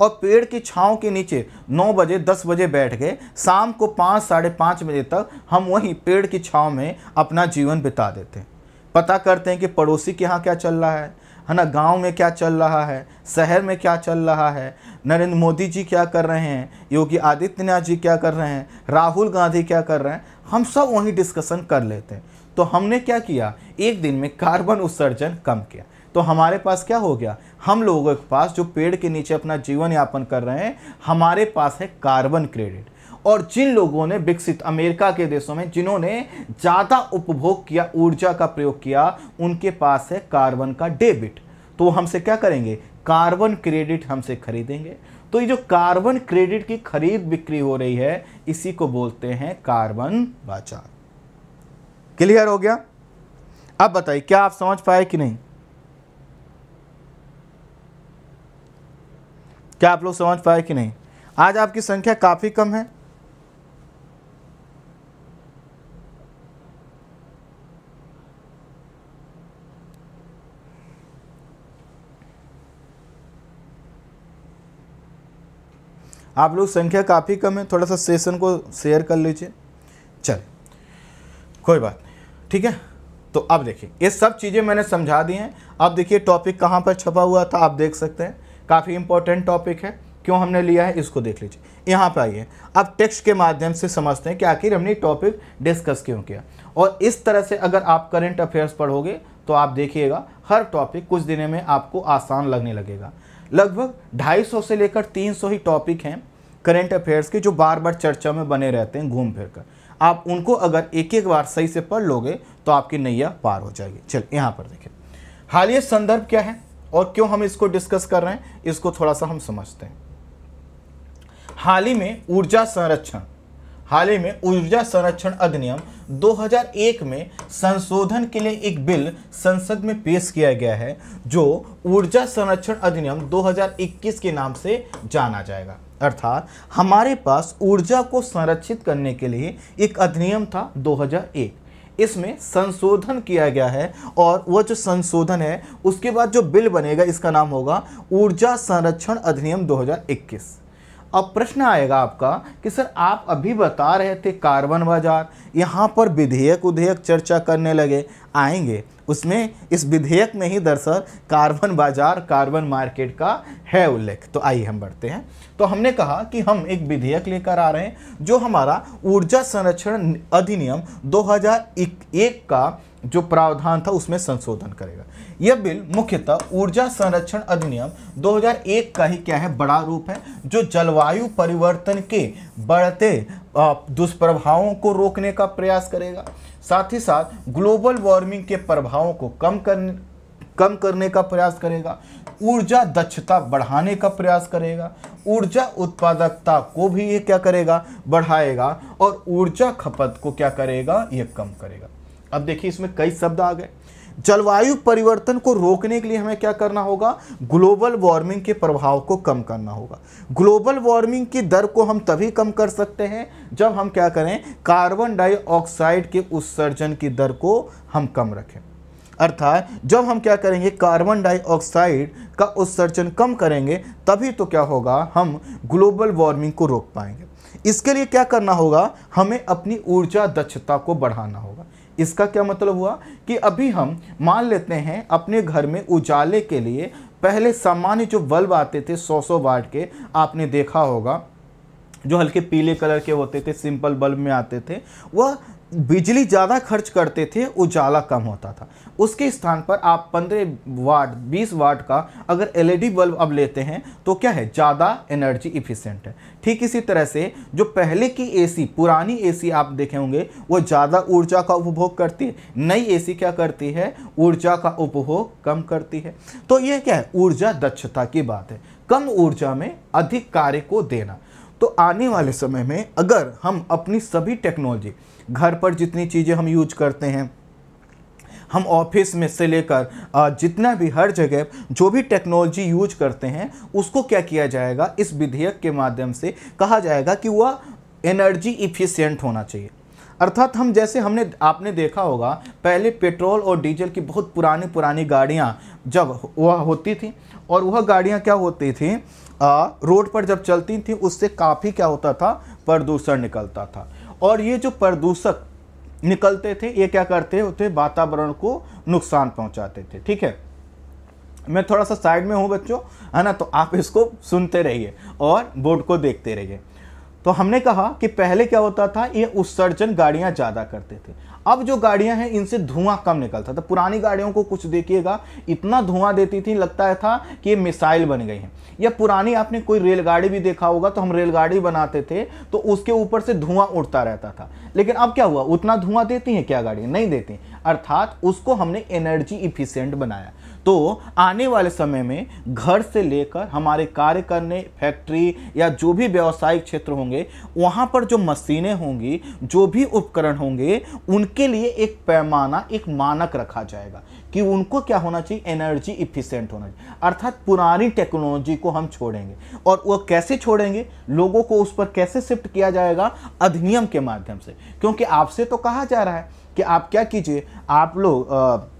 और पेड़ के छाँव के नीचे 9 बजे 10 बजे बैठ गए शाम को 5 साढ़े पाँच बजे तक हम वहीं पेड़ की छाँव में अपना जीवन बिता देते हैं पता करते हैं कि पड़ोसी के यहाँ क्या चल रहा है है ना गांव में क्या चल रहा है शहर में क्या चल रहा है नरेंद्र मोदी जी क्या कर रहे हैं योगी आदित्यनाथ जी क्या कर रहे हैं राहुल गांधी क्या कर रहे हैं हम सब वहीं डिस्कशन कर लेते हैं तो हमने क्या किया एक दिन में कार्बन उत्सर्जन कम किया तो हमारे पास क्या हो गया हम लोगों के पास जो पेड़ के नीचे अपना जीवन यापन कर रहे हैं हमारे पास है कार्बन क्रेडिट और जिन लोगों ने विकसित अमेरिका के देशों में जिन्होंने ज़्यादा उपभोग किया ऊर्जा का प्रयोग किया उनके पास है कार्बन का डेबिट तो हमसे क्या करेंगे कार्बन क्रेडिट हमसे खरीदेंगे तो ये जो कार्बन क्रेडिट की खरीद बिक्री हो रही है इसी को बोलते हैं कार्बन बाजार क्लियर हो गया अब बताइए क्या आप समझ पाए कि नहीं क्या आप लोग समझ पाए कि नहीं आज आपकी संख्या काफ़ी कम है आप लोग संख्या काफ़ी कम है थोड़ा सा सेशन को शेयर कर लीजिए चल कोई बात नहीं ठीक है तो अब देखिए ये सब चीज़ें मैंने समझा दी हैं अब देखिए टॉपिक कहाँ पर छपा हुआ था आप देख सकते हैं काफ़ी इंपॉर्टेंट टॉपिक है क्यों हमने लिया है इसको देख लीजिए यहाँ पर आइए अब टेक्स्ट के माध्यम से समझते हैं कि आखिर हमने टॉपिक डिस्कस क्यों किया और इस तरह से अगर आप करंट अफेयर्स पढ़ोगे तो आप देखिएगा हर टॉपिक कुछ दिनों में आपको आसान लगने लगेगा लगभग 250 से लेकर 300 ही टॉपिक हैं करेंट अफेयर्स के जो बार बार चर्चा में बने रहते हैं घूम फिर कर आप उनको अगर एक एक बार सही से पढ़ लोगे तो आपकी नैया पार हो जाएगी चल यहाँ पर देखिए हालिया संदर्भ क्या है और क्यों हम इसको डिस्कस कर रहे हैं इसको थोड़ा सा हम समझते हैं हाल ही में ऊर्जा संरक्षण हाल ही में ऊर्जा संरक्षण अधिनियम 2001 में संशोधन के लिए एक बिल संसद में पेश किया गया है जो ऊर्जा संरक्षण अधिनियम 2021 के नाम से जाना जाएगा अर्थात हमारे पास ऊर्जा को संरक्षित करने के लिए एक अधिनियम था 2001 इसमें संशोधन किया गया है और वह जो संशोधन है उसके बाद जो बिल बनेगा इसका नाम होगा ऊर्जा संरक्षण अधिनियम 2021 अब प्रश्न आएगा आपका कि सर आप अभी बता रहे थे कार्बन बाजार यहाँ पर विधेयक उधेयक चर्चा करने लगे आएंगे उसमें इस विधेयक में ही दरअसल कार्बन बाजार कार्बन मार्केट का है उल्लेख तो आइए हम बढ़ते हैं तो हमने कहा कि हम एक विधेयक लेकर आ रहे हैं जो हमारा ऊर्जा संरक्षण अधिनियम 2001 का जो प्रावधान था उसमें संशोधन करेगा यह बिल मुख्यतः ऊर्जा संरक्षण अधिनियम 2001 का ही क्या है बड़ा रूप है जो जलवायु परिवर्तन के बढ़ते दुष्प्रभावों को रोकने का प्रयास करेगा साथ ही साथ ग्लोबल वार्मिंग के प्रभावों को कम करने कम करने का प्रयास करेगा ऊर्जा दक्षता बढ़ाने का प्रयास करेगा ऊर्जा उत्पादकता को भी ये क्या करेगा बढ़ाएगा और ऊर्जा खपत को क्या करेगा ये कम करेगा अब देखिए इसमें कई शब्द आ गए जलवायु परिवर्तन को रोकने के लिए हमें क्या करना होगा ग्लोबल वार्मिंग के प्रभाव को कम करना होगा ग्लोबल वार्मिंग की दर को हम तभी कम कर सकते हैं जब हम क्या करें कार्बन डाइऑक्साइड के उत्सर्जन की दर को हम कम रखें अर्थात जब हम क्या करेंगे कार्बन डाइऑक्साइड का उत्सर्जन कम करेंगे तभी तो क्या होगा हम ग्लोबल वार्मिंग को रोक पाएंगे इसके लिए क्या करना होगा हमें अपनी ऊर्जा दक्षता को बढ़ाना होगा इसका क्या मतलब हुआ कि अभी हम मान लेते हैं अपने घर में उजाले के लिए पहले सामान्य जो बल्ब आते थे 100 सौ वाट के आपने देखा होगा जो हल्के पीले कलर के होते थे सिंपल बल्ब में आते थे वह बिजली ज़्यादा खर्च करते थे उजाला कम होता था उसके स्थान पर आप 15 वाट 20 वाट का अगर एलईडी बल्ब अब लेते हैं तो क्या है ज़्यादा एनर्जी इफ़िशेंट है ठीक इसी तरह से जो पहले की एसी पुरानी एसी आप देखे होंगे वो ज़्यादा ऊर्जा का उपभोग करती है नई एसी क्या करती है ऊर्जा का उपभोग कम करती है तो ये क्या है ऊर्जा दक्षता की बात है कम ऊर्जा में अधिक कार्य को देना तो आने वाले समय में अगर हम अपनी सभी टेक्नोलॉजी घर पर जितनी चीज़ें हम यूज करते हैं हम ऑफिस में से लेकर जितना भी हर जगह जो भी टेक्नोलॉजी यूज करते हैं उसको क्या किया जाएगा इस विधेयक के माध्यम से कहा जाएगा कि वह एनर्जी इफ़िशियंट होना चाहिए अर्थात हम जैसे हमने आपने देखा होगा पहले पेट्रोल और डीजल की बहुत पुरानी पुरानी गाड़ियाँ जब वह होती थी और वह गाड़ियाँ क्या होती थी रोड पर जब चलती थी उससे काफ़ी क्या होता था प्रदूषण निकलता था और ये जो प्रदूषक निकलते थे ये क्या करते होते वातावरण को नुकसान पहुंचाते थे ठीक है मैं थोड़ा सा साइड में हूँ बच्चों है ना तो आप इसको सुनते रहिए और बोर्ड को देखते रहिए तो हमने कहा कि पहले क्या होता था ये उत्सर्जन गाड़ियाँ ज़्यादा करते थे अब जो गाड़ियां हैं इनसे धुआं कम निकलता था पुरानी गाड़ियों को कुछ देखिएगा इतना धुआं देती थी लगता था कि ये मिसाइल बन गई हैं या पुरानी आपने कोई रेलगाड़ी भी देखा होगा तो हम रेलगाड़ी बनाते थे तो उसके ऊपर से धुआं उड़ता रहता था लेकिन अब क्या हुआ उतना धुआं देती हैं क्या गाड़ियाँ नहीं देती अर्थात उसको हमने एनर्जी इफिशियंट बनाया तो आने वाले समय में घर से लेकर हमारे कार्य करने फैक्ट्री या जो भी व्यावसायिक क्षेत्र होंगे वहाँ पर जो मशीनें होंगी जो भी उपकरण होंगे उनके लिए एक पैमाना एक मानक रखा जाएगा कि उनको क्या होना चाहिए एनर्जी इफिशेंट होना चाहिए अर्थात पुरानी टेक्नोलॉजी को हम छोड़ेंगे और वो कैसे छोड़ेंगे लोगों को उस पर कैसे शिफ्ट किया जाएगा अधिनियम के माध्यम से क्योंकि आपसे तो कहा जा रहा है कि आप क्या कीजिए आप लोग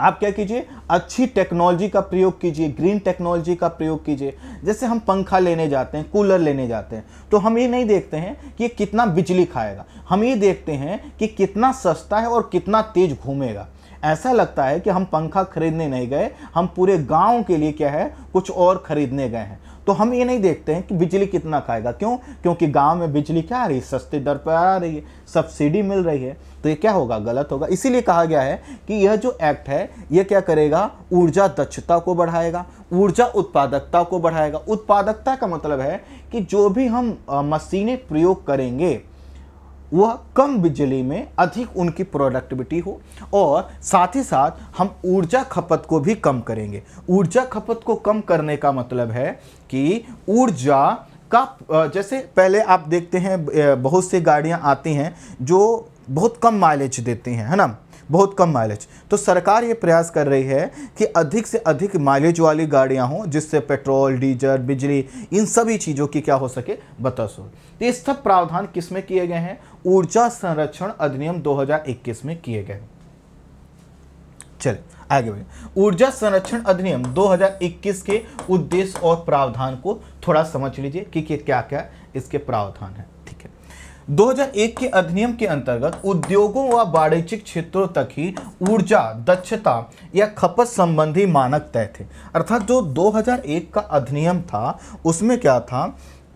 आप क्या कीजिए अच्छी टेक्नोलॉजी का प्रयोग कीजिए ग्रीन टेक्नोलॉजी का प्रयोग कीजिए जैसे हम पंखा लेने जाते हैं कूलर लेने जाते हैं तो हम ये नहीं देखते हैं कि ये कितना बिजली खाएगा हम ये देखते हैं कि कितना सस्ता है और कितना तेज घूमेगा ऐसा लगता है कि हम पंखा खरीदने नहीं गए हम पूरे गांव के लिए क्या है कुछ और खरीदने गए हैं तो हम ये नहीं देखते हैं कि बिजली कितना खाएगा क्यों क्योंकि गांव में बिजली क्या आ रही है सस्ते दर पर आ रही है सब्सिडी मिल रही है तो ये क्या होगा गलत होगा इसीलिए कहा गया है कि यह जो एक्ट है यह क्या करेगा ऊर्जा दक्षता को बढ़ाएगा ऊर्जा उत्पादकता को बढ़ाएगा उत्पादकता का मतलब है कि जो भी हम मशीनें प्रयोग करेंगे वह कम बिजली में अधिक उनकी प्रोडक्टिविटी हो और साथ ही साथ हम ऊर्जा खपत को भी कम करेंगे ऊर्जा खपत को कम करने का मतलब है कि ऊर्जा का जैसे पहले आप देखते हैं बहुत से गाड़ियां आती हैं जो बहुत कम माइलेज देती हैं है ना बहुत कम माइलेज तो सरकार ये प्रयास कर रही है कि अधिक से अधिक माइलेज वाली गाड़ियां हों जिससे पेट्रोल डीजल बिजली इन सभी चीज़ों की क्या हो सके बतस हो तो ये सब प्रावधान किस में किए गए हैं ऊर्जा संरक्षण अधिनियम 2021 में किए गए चल आगे बढ़े ऊर्जा संरक्षण अधिनियम 2021 के उद्देश्य और प्रावधान को थोड़ा समझ लीजिए कि क्या क्या इसके प्रावधान हैं 2001 के अधिनियम के अंतर्गत उद्योगों व वाणिज्यिक क्षेत्रों तक ही ऊर्जा दक्षता या खपत संबंधी मानक तय थे अर्थात जो 2001 का अधिनियम था उसमें क्या था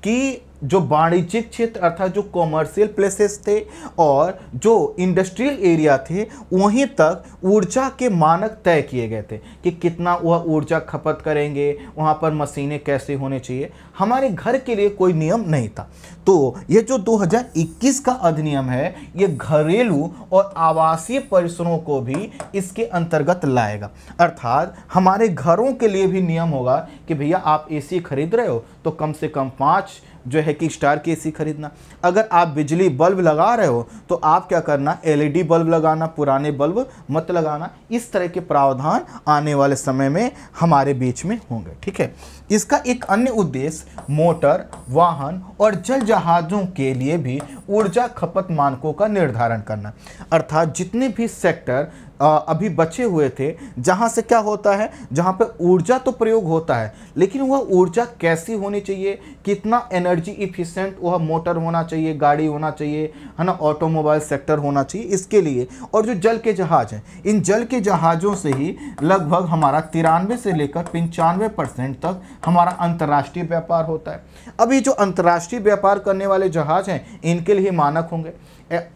कि जो वाणिज्यिक क्षेत्र अर्थात जो कॉमर्शियल प्लेसेस थे और जो इंडस्ट्रियल एरिया थे वहीं तक ऊर्जा के मानक तय किए गए थे कि कितना वह ऊर्जा खपत करेंगे वहाँ पर मशीनें कैसे होने चाहिए हमारे घर के लिए कोई नियम नहीं था तो ये जो 2021 का अधिनियम है ये घरेलू और आवासीय परिसरों को भी इसके अंतर्गत लाएगा अर्थात हमारे घरों के लिए भी नियम होगा कि भैया आप ए खरीद रहे हो तो कम से कम पाँच जो है कि स्टार के सी खरीदना अगर आप बिजली बल्ब लगा रहे हो तो आप क्या करना एलईडी बल्ब लगाना पुराने बल्ब मत लगाना इस तरह के प्रावधान आने वाले समय में हमारे बीच में होंगे ठीक है इसका एक अन्य उद्देश्य मोटर वाहन और जल जहाज़ों के लिए भी ऊर्जा खपत मानकों का निर्धारण करना अर्थात जितने भी सेक्टर अभी बचे हुए थे जहाँ से क्या होता है जहाँ पे ऊर्जा तो प्रयोग होता है लेकिन वह ऊर्जा कैसी होनी चाहिए कितना एनर्जी इफिशेंट वह मोटर होना चाहिए गाड़ी होना चाहिए है ना ऑटोमोबाइल सेक्टर होना चाहिए इसके लिए और जो जल के जहाज़ हैं इन जल के जहाज़ों से ही लगभग हमारा तिरानवे से लेकर पंचानवे परसेंट तक हमारा अंतर्राष्ट्रीय व्यापार होता है अभी जो अंतर्राष्ट्रीय व्यापार करने वाले जहाज़ हैं इनके लिए मानक होंगे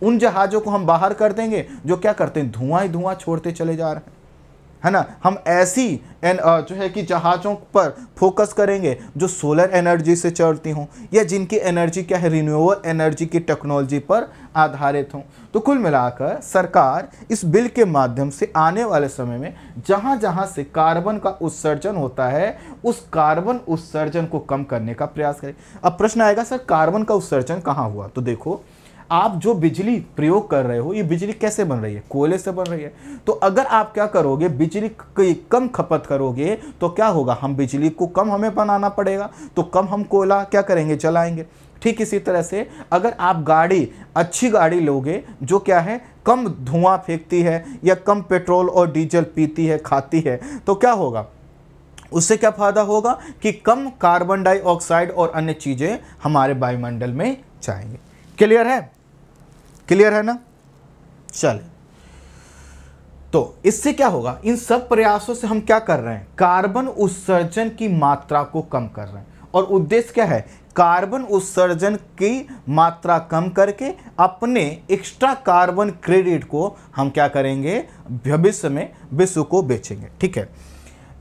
उन जहाज़ों को हम बाहर कर देंगे जो क्या करते हैं धुआं ही धुआं छोड़ते चले जा रहे हैं है ना हम ऐसी एन जो है कि जहाज़ों पर फोकस करेंगे जो सोलर एनर्जी से चलती हों या जिनकी एनर्जी क्या है रिन्यूएबल एनर्जी की टेक्नोलॉजी पर आधारित हों तो कुल मिलाकर सरकार इस बिल के माध्यम से आने वाले समय में जहाँ जहाँ से कार्बन का उत्सर्जन होता है उस कार्बन उत्सर्जन को कम करने का प्रयास करे अब प्रश्न आएगा सर कार्बन का उत्सर्जन कहाँ हुआ तो देखो आप जो बिजली प्रयोग कर रहे हो ये बिजली कैसे बन रही है कोयले से बन रही है तो अगर आप क्या करोगे बिजली की कम खपत करोगे तो क्या होगा हम बिजली को कम हमें बनाना पड़ेगा तो कम हम कोयला क्या करेंगे चलाएंगे ठीक इसी तरह से अगर आप गाड़ी अच्छी गाड़ी लोगे जो क्या है कम धुआं फेंकती है या कम पेट्रोल और डीजल पीती है खाती है तो क्या होगा उससे क्या फ़ायदा होगा कि कम कार्बन डाइऑक्साइड और अन्य चीज़ें हमारे वायुमंडल में जाएंगे क्लियर है क्लियर है ना चले तो इससे क्या होगा इन सब प्रयासों से हम क्या कर रहे हैं कार्बन उत्सर्जन की मात्रा को कम कर रहे हैं और उद्देश्य क्या है कार्बन उत्सर्जन की मात्रा कम करके अपने एक्स्ट्रा कार्बन क्रेडिट को हम क्या करेंगे भविष्य में विश्व को बेचेंगे ठीक है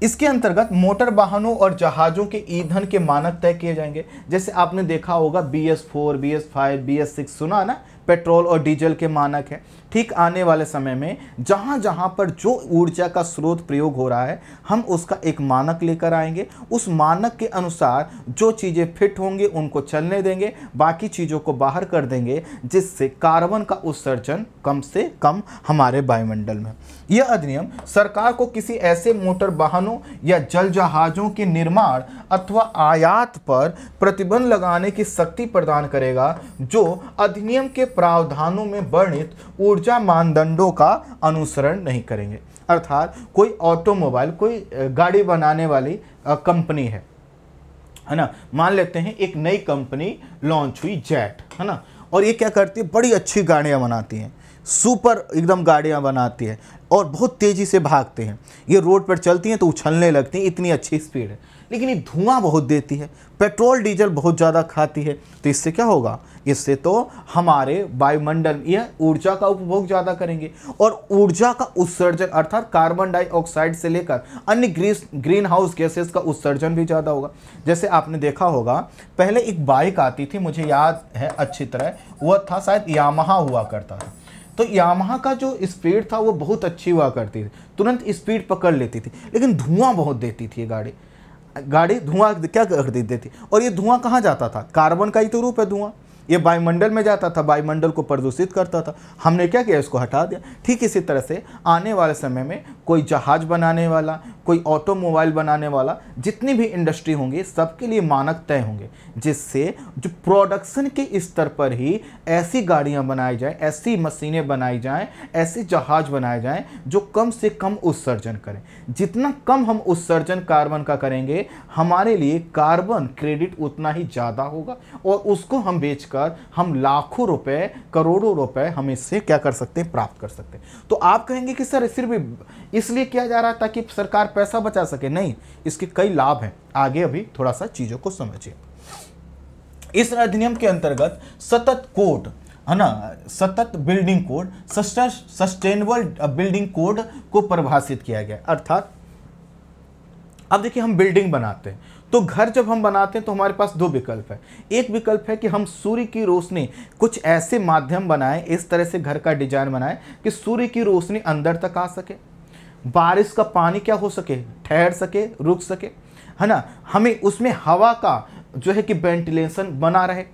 इसके अंतर्गत मोटर वाहनों और जहाज़ों के ईंधन के मानक तय किए जाएंगे जैसे आपने देखा होगा B S four B S five B S six सुना ना पेट्रोल और डीजल के मानक हैं ठीक आने वाले समय में जहाँ जहाँ पर जो ऊर्जा का स्रोत प्रयोग हो रहा है हम उसका एक मानक लेकर आएंगे उस मानक के अनुसार जो चीज़ें फिट होंगी उनको चलने देंगे बाकी चीज़ों को बाहर कर देंगे जिससे कार्बन का उत्सर्जन कम से कम हमारे वायुमंडल में यह अधिनियम सरकार को किसी ऐसे मोटर वाहनों या जल जहाजों के निर्माण अथवा आयात पर प्रतिबंध लगाने की शक्ति प्रदान करेगा जो अधिनियम के प्रावधानों में वर्णित ऊर्जा मानदंडों का अनुसरण नहीं करेंगे अर्थात कोई ऑटोमोबाइल कोई गाड़ी बनाने वाली कंपनी है है ना मान लेते हैं एक नई कंपनी लॉन्च हुई जेट है ना और ये क्या करती है बड़ी अच्छी गाड़ियाँ बनाती हैं सुपर एकदम गाड़ियाँ बनाती है और बहुत तेज़ी से भागते हैं ये रोड पर चलती हैं तो उछलने लगती हैं इतनी अच्छी स्पीड है लेकिन ये धुआं बहुत देती है पेट्रोल डीजल बहुत ज़्यादा खाती है तो इससे क्या होगा इससे तो हमारे वायुमंडल यह ऊर्जा का उपभोग ज़्यादा करेंगे और ऊर्जा का उत्सर्जन अर्थात कार्बन डाइऑक्साइड से लेकर अन्य ग्रीस ग्रीन हाउस गैसेस का उत्सर्जन भी ज़्यादा होगा जैसे आपने देखा होगा पहले एक बाइक आती थी मुझे याद है अच्छी तरह वह था शायद यामहा हुआ करता था तो यामहा का जो स्पीड था वो बहुत अच्छी हुआ करती थी तुरंत स्पीड पकड़ लेती थी लेकिन धुआं बहुत देती थी ये गाड़ी गाड़ी धुआं क्या कर देती थी और ये धुआं कहाँ जाता था कार्बन का ही तो रूप है धुआं ये वायुमंडल में जाता था वायुमंडल को प्रदूषित करता था हमने क्या किया इसको हटा दिया ठीक इसी तरह से आने वाले समय में कोई जहाज़ बनाने वाला कोई ऑटोमोबाइल बनाने वाला जितनी भी इंडस्ट्री होंगी सबके लिए मानक तय होंगे जिससे जो प्रोडक्शन के स्तर पर ही ऐसी गाड़ियाँ बनाई जाएँ ऐसी मशीनें बनाई जाएँ ऐसे जहाज बनाए जाएँ जो कम से कम उत्सर्जन करें जितना कम हम उत्सर्जन कार्बन का करेंगे हमारे लिए कार्बन क्रेडिट उतना ही ज़्यादा होगा और उसको हम बेचकर हम लाखों रुपए करोड़ों रुपए हम इससे क्या कर सकते हैं प्राप्त कर सकते हैं तो आप कहेंगे कि सर सिर्फ इसलिए किया जा रहा है ताकि सरकार पैसा बचा सके नहीं इसके कई लाभ हैं आगे अभी थोड़ा सा चीज़ों को समझिए इस अधिनियम के अंतर्गत सतत कोड है ना सतत building code sustainable building code को परिभाषित किया गया अर्थात अब देखिए हम बिल्डिंग बनाते हैं तो घर जब हम बनाते हैं तो हमारे पास दो विकल्प है एक विकल्प है कि हम सूर्य की रोशनी कुछ ऐसे माध्यम बनाएं इस तरह से घर का डिजाइन बनाएं कि सूर्य की रोशनी अंदर तक आ सके बारिश का पानी क्या हो सके ठहर सके रुक सके है ना हमें उसमें हवा का जो है कि वेंटिलेशन बना रहे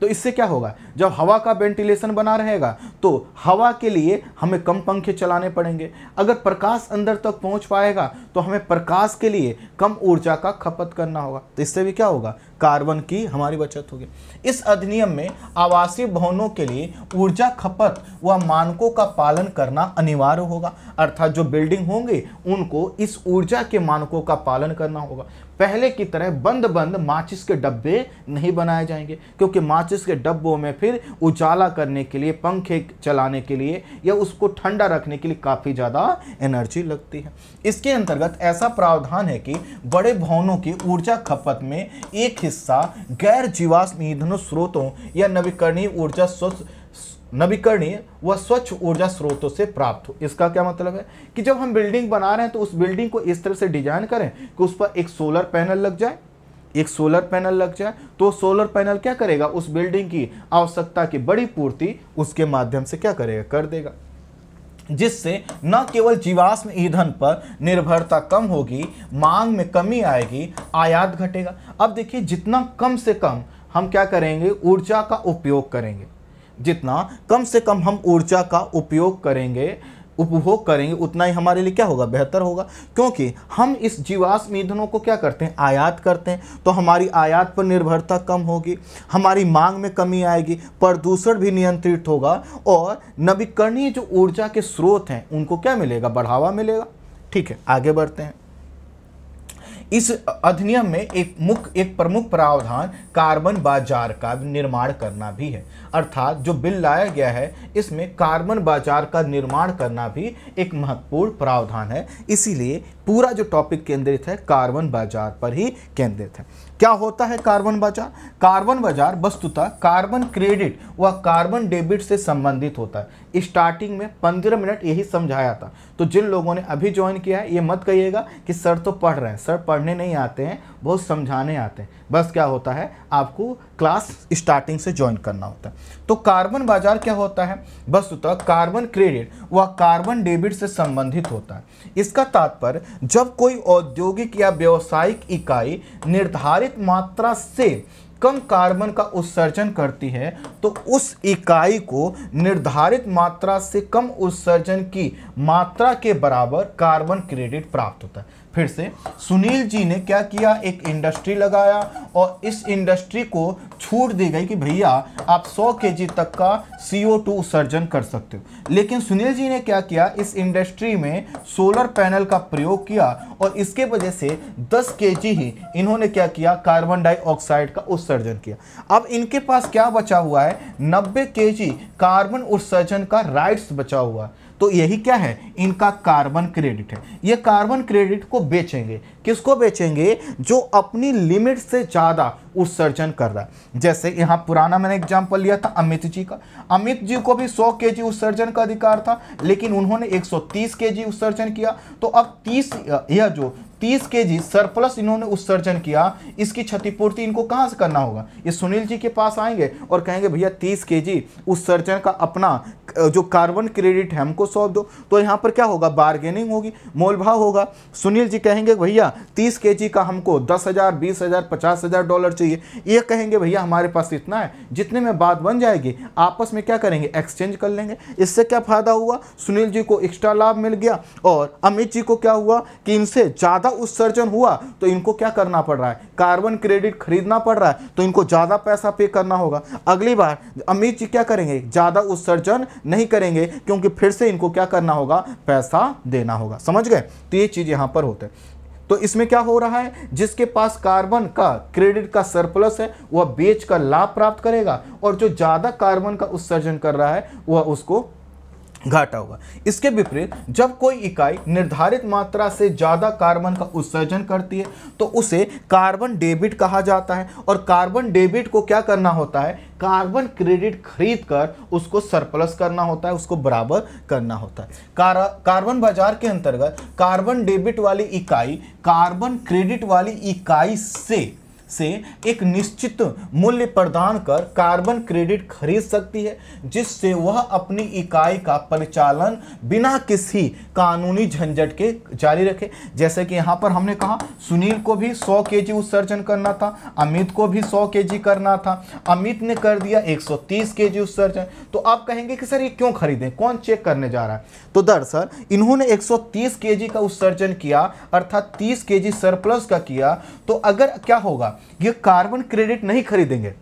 तो इससे क्या होगा जब हवा का वेंटिलेशन बना रहेगा तो हवा के लिए हमें कम पंखे चलाने पड़ेंगे अगर प्रकाश अंदर तक तो पहुंच पाएगा तो हमें प्रकाश के लिए कम ऊर्जा का खपत करना होगा तो इससे भी क्या होगा कार्बन की हमारी बचत होगी इस अधिनियम में आवासीय भवनों के लिए ऊर्जा खपत व मानकों का पालन करना अनिवार्य होगा अर्थात जो बिल्डिंग होंगे उनको इस ऊर्जा के मानकों का पालन करना होगा पहले की तरह बंद बंद माचिस के डब्बे नहीं बनाए जाएंगे क्योंकि माचिस के डब्बों में फिर उजाला करने के लिए पंखे चलाने के लिए या उसको ठंडा रखने के लिए काफ़ी ज़्यादा एनर्जी लगती है इसके अंतर्गत ऐसा प्रावधान है कि बड़े भवनों की ऊर्जा खपत में एक हिस्सा गैर जीवाश्म ईंधन स्रोतों या नवीकरणीय ऊर्जा स्वच्छ नवीकरणीय व स्वच्छ ऊर्जा स्रोतों से प्राप्त हो इसका क्या मतलब है कि जब हम बिल्डिंग बना रहे हैं तो उस बिल्डिंग को इस तरह से डिजाइन करें कि उस पर एक सोलर पैनल लग जाए एक सोलर पैनल लग जाए तो सोलर पैनल क्या करेगा उस बिल्डिंग की आवश्यकता की बड़ी पूर्ति उसके माध्यम से क्या करेगा कर देगा जिससे न केवल जीवाश्म ईंधन पर निर्भरता कम होगी मांग में कमी आएगी आयात घटेगा अब देखिए जितना कम से कम हम क्या करेंगे ऊर्जा का उपयोग करेंगे जितना कम से कम हम ऊर्जा का उपयोग करेंगे उपभोग करेंगे उतना ही हमारे लिए क्या होगा बेहतर होगा क्योंकि हम इस जीवाश्म ईंधनों को क्या करते हैं आयात करते हैं तो हमारी आयात पर निर्भरता कम होगी हमारी मांग में कमी आएगी प्रदूषण भी नियंत्रित होगा और नवीकरणीय जो ऊर्जा के स्रोत हैं उनको क्या मिलेगा बढ़ावा मिलेगा ठीक है आगे बढ़ते हैं इस अधिनियम में एक मुख्य एक प्रमुख प्रावधान कार्बन बाजार का निर्माण करना भी है अर्थात जो बिल लाया गया है इसमें कार्बन बाजार का निर्माण करना भी एक महत्वपूर्ण प्रावधान है इसीलिए पूरा जो टॉपिक केंद्रित है कार्बन बाजार पर ही केंद्रित है क्या होता है कार्बन बाजार कार्बन बाजार वस्तुतः कार्बन क्रेडिट व कार्बन डेबिट से संबंधित होता है स्टार्टिंग में पंद्रह मिनट यही समझाया था तो जिन लोगों ने अभी ज्वाइन किया है ये मत कहिएगा कि सर तो पढ़ रहे हैं सर पढ़ने नहीं आते हैं बहुत समझाने आते हैं बस क्या होता है आपको क्लास स्टार्टिंग से ज्वाइन करना होता है तो कार्बन बाजार क्या होता है वस्तुतः कार्बन क्रेडिट व कार्बन डेबिट से संबंधित होता है इसका तात्पर्य जब कोई औद्योगिक या व्यवसायिक इकाई निर्धारित मात्रा से कम कार्बन का उत्सर्जन करती है तो उस इकाई को निर्धारित मात्रा से कम उत्सर्जन की मात्रा के बराबर कार्बन क्रेडिट प्राप्त होता है फिर से सुनील जी ने क्या किया एक इंडस्ट्री लगाया और इस इंडस्ट्री को छूट दी गई कि भैया आप 100 के तक का CO2 उत्सर्जन कर सकते हो लेकिन सुनील जी ने क्या किया इस इंडस्ट्री में सोलर पैनल का प्रयोग किया और इसके वजह से 10 के ही इन्होंने क्या किया कार्बन डाइऑक्साइड का उत्सर्जन किया अब इनके पास क्या बचा हुआ है नब्बे के कार्बन उत्सर्जन का राइट्स बचा हुआ है तो यही क्या है इनका कार्बन क्रेडिट है ये कार्बन क्रेडिट को बेचेंगे किसको बेचेंगे जो अपनी लिमिट से ज़्यादा उत्सर्जन कर रहा है जैसे यहाँ पुराना मैंने एग्जाम्पल लिया था अमित जी का अमित जी को भी 100 जी उत्सर्जन का अधिकार था लेकिन उन्होंने 130 जी उत्सर्जन किया तो अब 30 यह जो 30 के जी सरप्लस इन्होंने उत्सर्जन किया इसकी क्षतिपूर्ति इनको कहाँ से करना होगा ये सुनील जी के पास आएंगे और कहेंगे भैया तीस के जी उत्सर्जन का अपना जो कार्बन क्रेडिट है हमको सौंप दो तो यहाँ पर क्या होगा बार्गेनिंग होगी मोलभाव होगा सुनील जी कहेंगे भैया तीस के जी का हमको दस हज़ार बीस हज़ार पचास हज़ार डॉलर चाहिए ये कहेंगे भैया हमारे पास इतना है जितने में बात बन जाएगी आपस में क्या करेंगे एक्सचेंज कर लेंगे इससे क्या फ़ायदा हुआ सुनील जी को एक्स्ट्रा लाभ मिल गया और अमित जी को क्या हुआ कि इनसे ज़्यादा उत्सर्जन हुआ तो इनको क्या करना पड़ रहा है कार्बन क्रेडिट खरीदना पड़ रहा है तो इनको ज़्यादा पैसा पे करना होगा अगली बार अमित जी क्या करेंगे ज़्यादा उत्सर्जन नहीं करेंगे क्योंकि फिर से इनको क्या करना होगा पैसा देना होगा समझ गए तो ये चीज़ यहाँ पर होते तो इसमें क्या हो रहा है जिसके पास कार्बन का क्रेडिट का सरप्लस है वह बेच कर लाभ प्राप्त करेगा और जो ज़्यादा कार्बन का उत्सर्जन कर रहा है वह उसको घाटा होगा इसके विपरीत जब कोई इकाई निर्धारित मात्रा से ज़्यादा कार्बन का उत्सर्जन करती है तो उसे कार्बन डेबिट कहा जाता है और कार्बन डेबिट को क्या करना होता है कार्बन क्रेडिट खरीद कर उसको सरप्लस करना होता है उसको बराबर करना होता है कार, कार्बन बाजार के अंतर्गत कार्बन डेबिट वाली इकाई कार्बन क्रेडिट वाली इकाई से से एक निश्चित मूल्य प्रदान कर कार्बन क्रेडिट खरीद सकती है जिससे वह अपनी इकाई का परिचालन बिना किसी कानूनी झंझट के जारी रखे जैसे कि यहाँ पर हमने कहा सुनील को भी 100 केजी उत्सर्जन करना था अमित को भी 100 केजी करना था अमित ने कर दिया 130 केजी उत्सर्जन तो आप कहेंगे कि सर ये क्यों खरीदें कौन चेक करने जा रहा है तो दरअसल इन्होंने 130 केजी का उत्सर्जन किया अर्थात के जी सरप्लस का किया तो अगर क्या होगा ये कार्बन क्रेडिट नहीं खरीदेंगे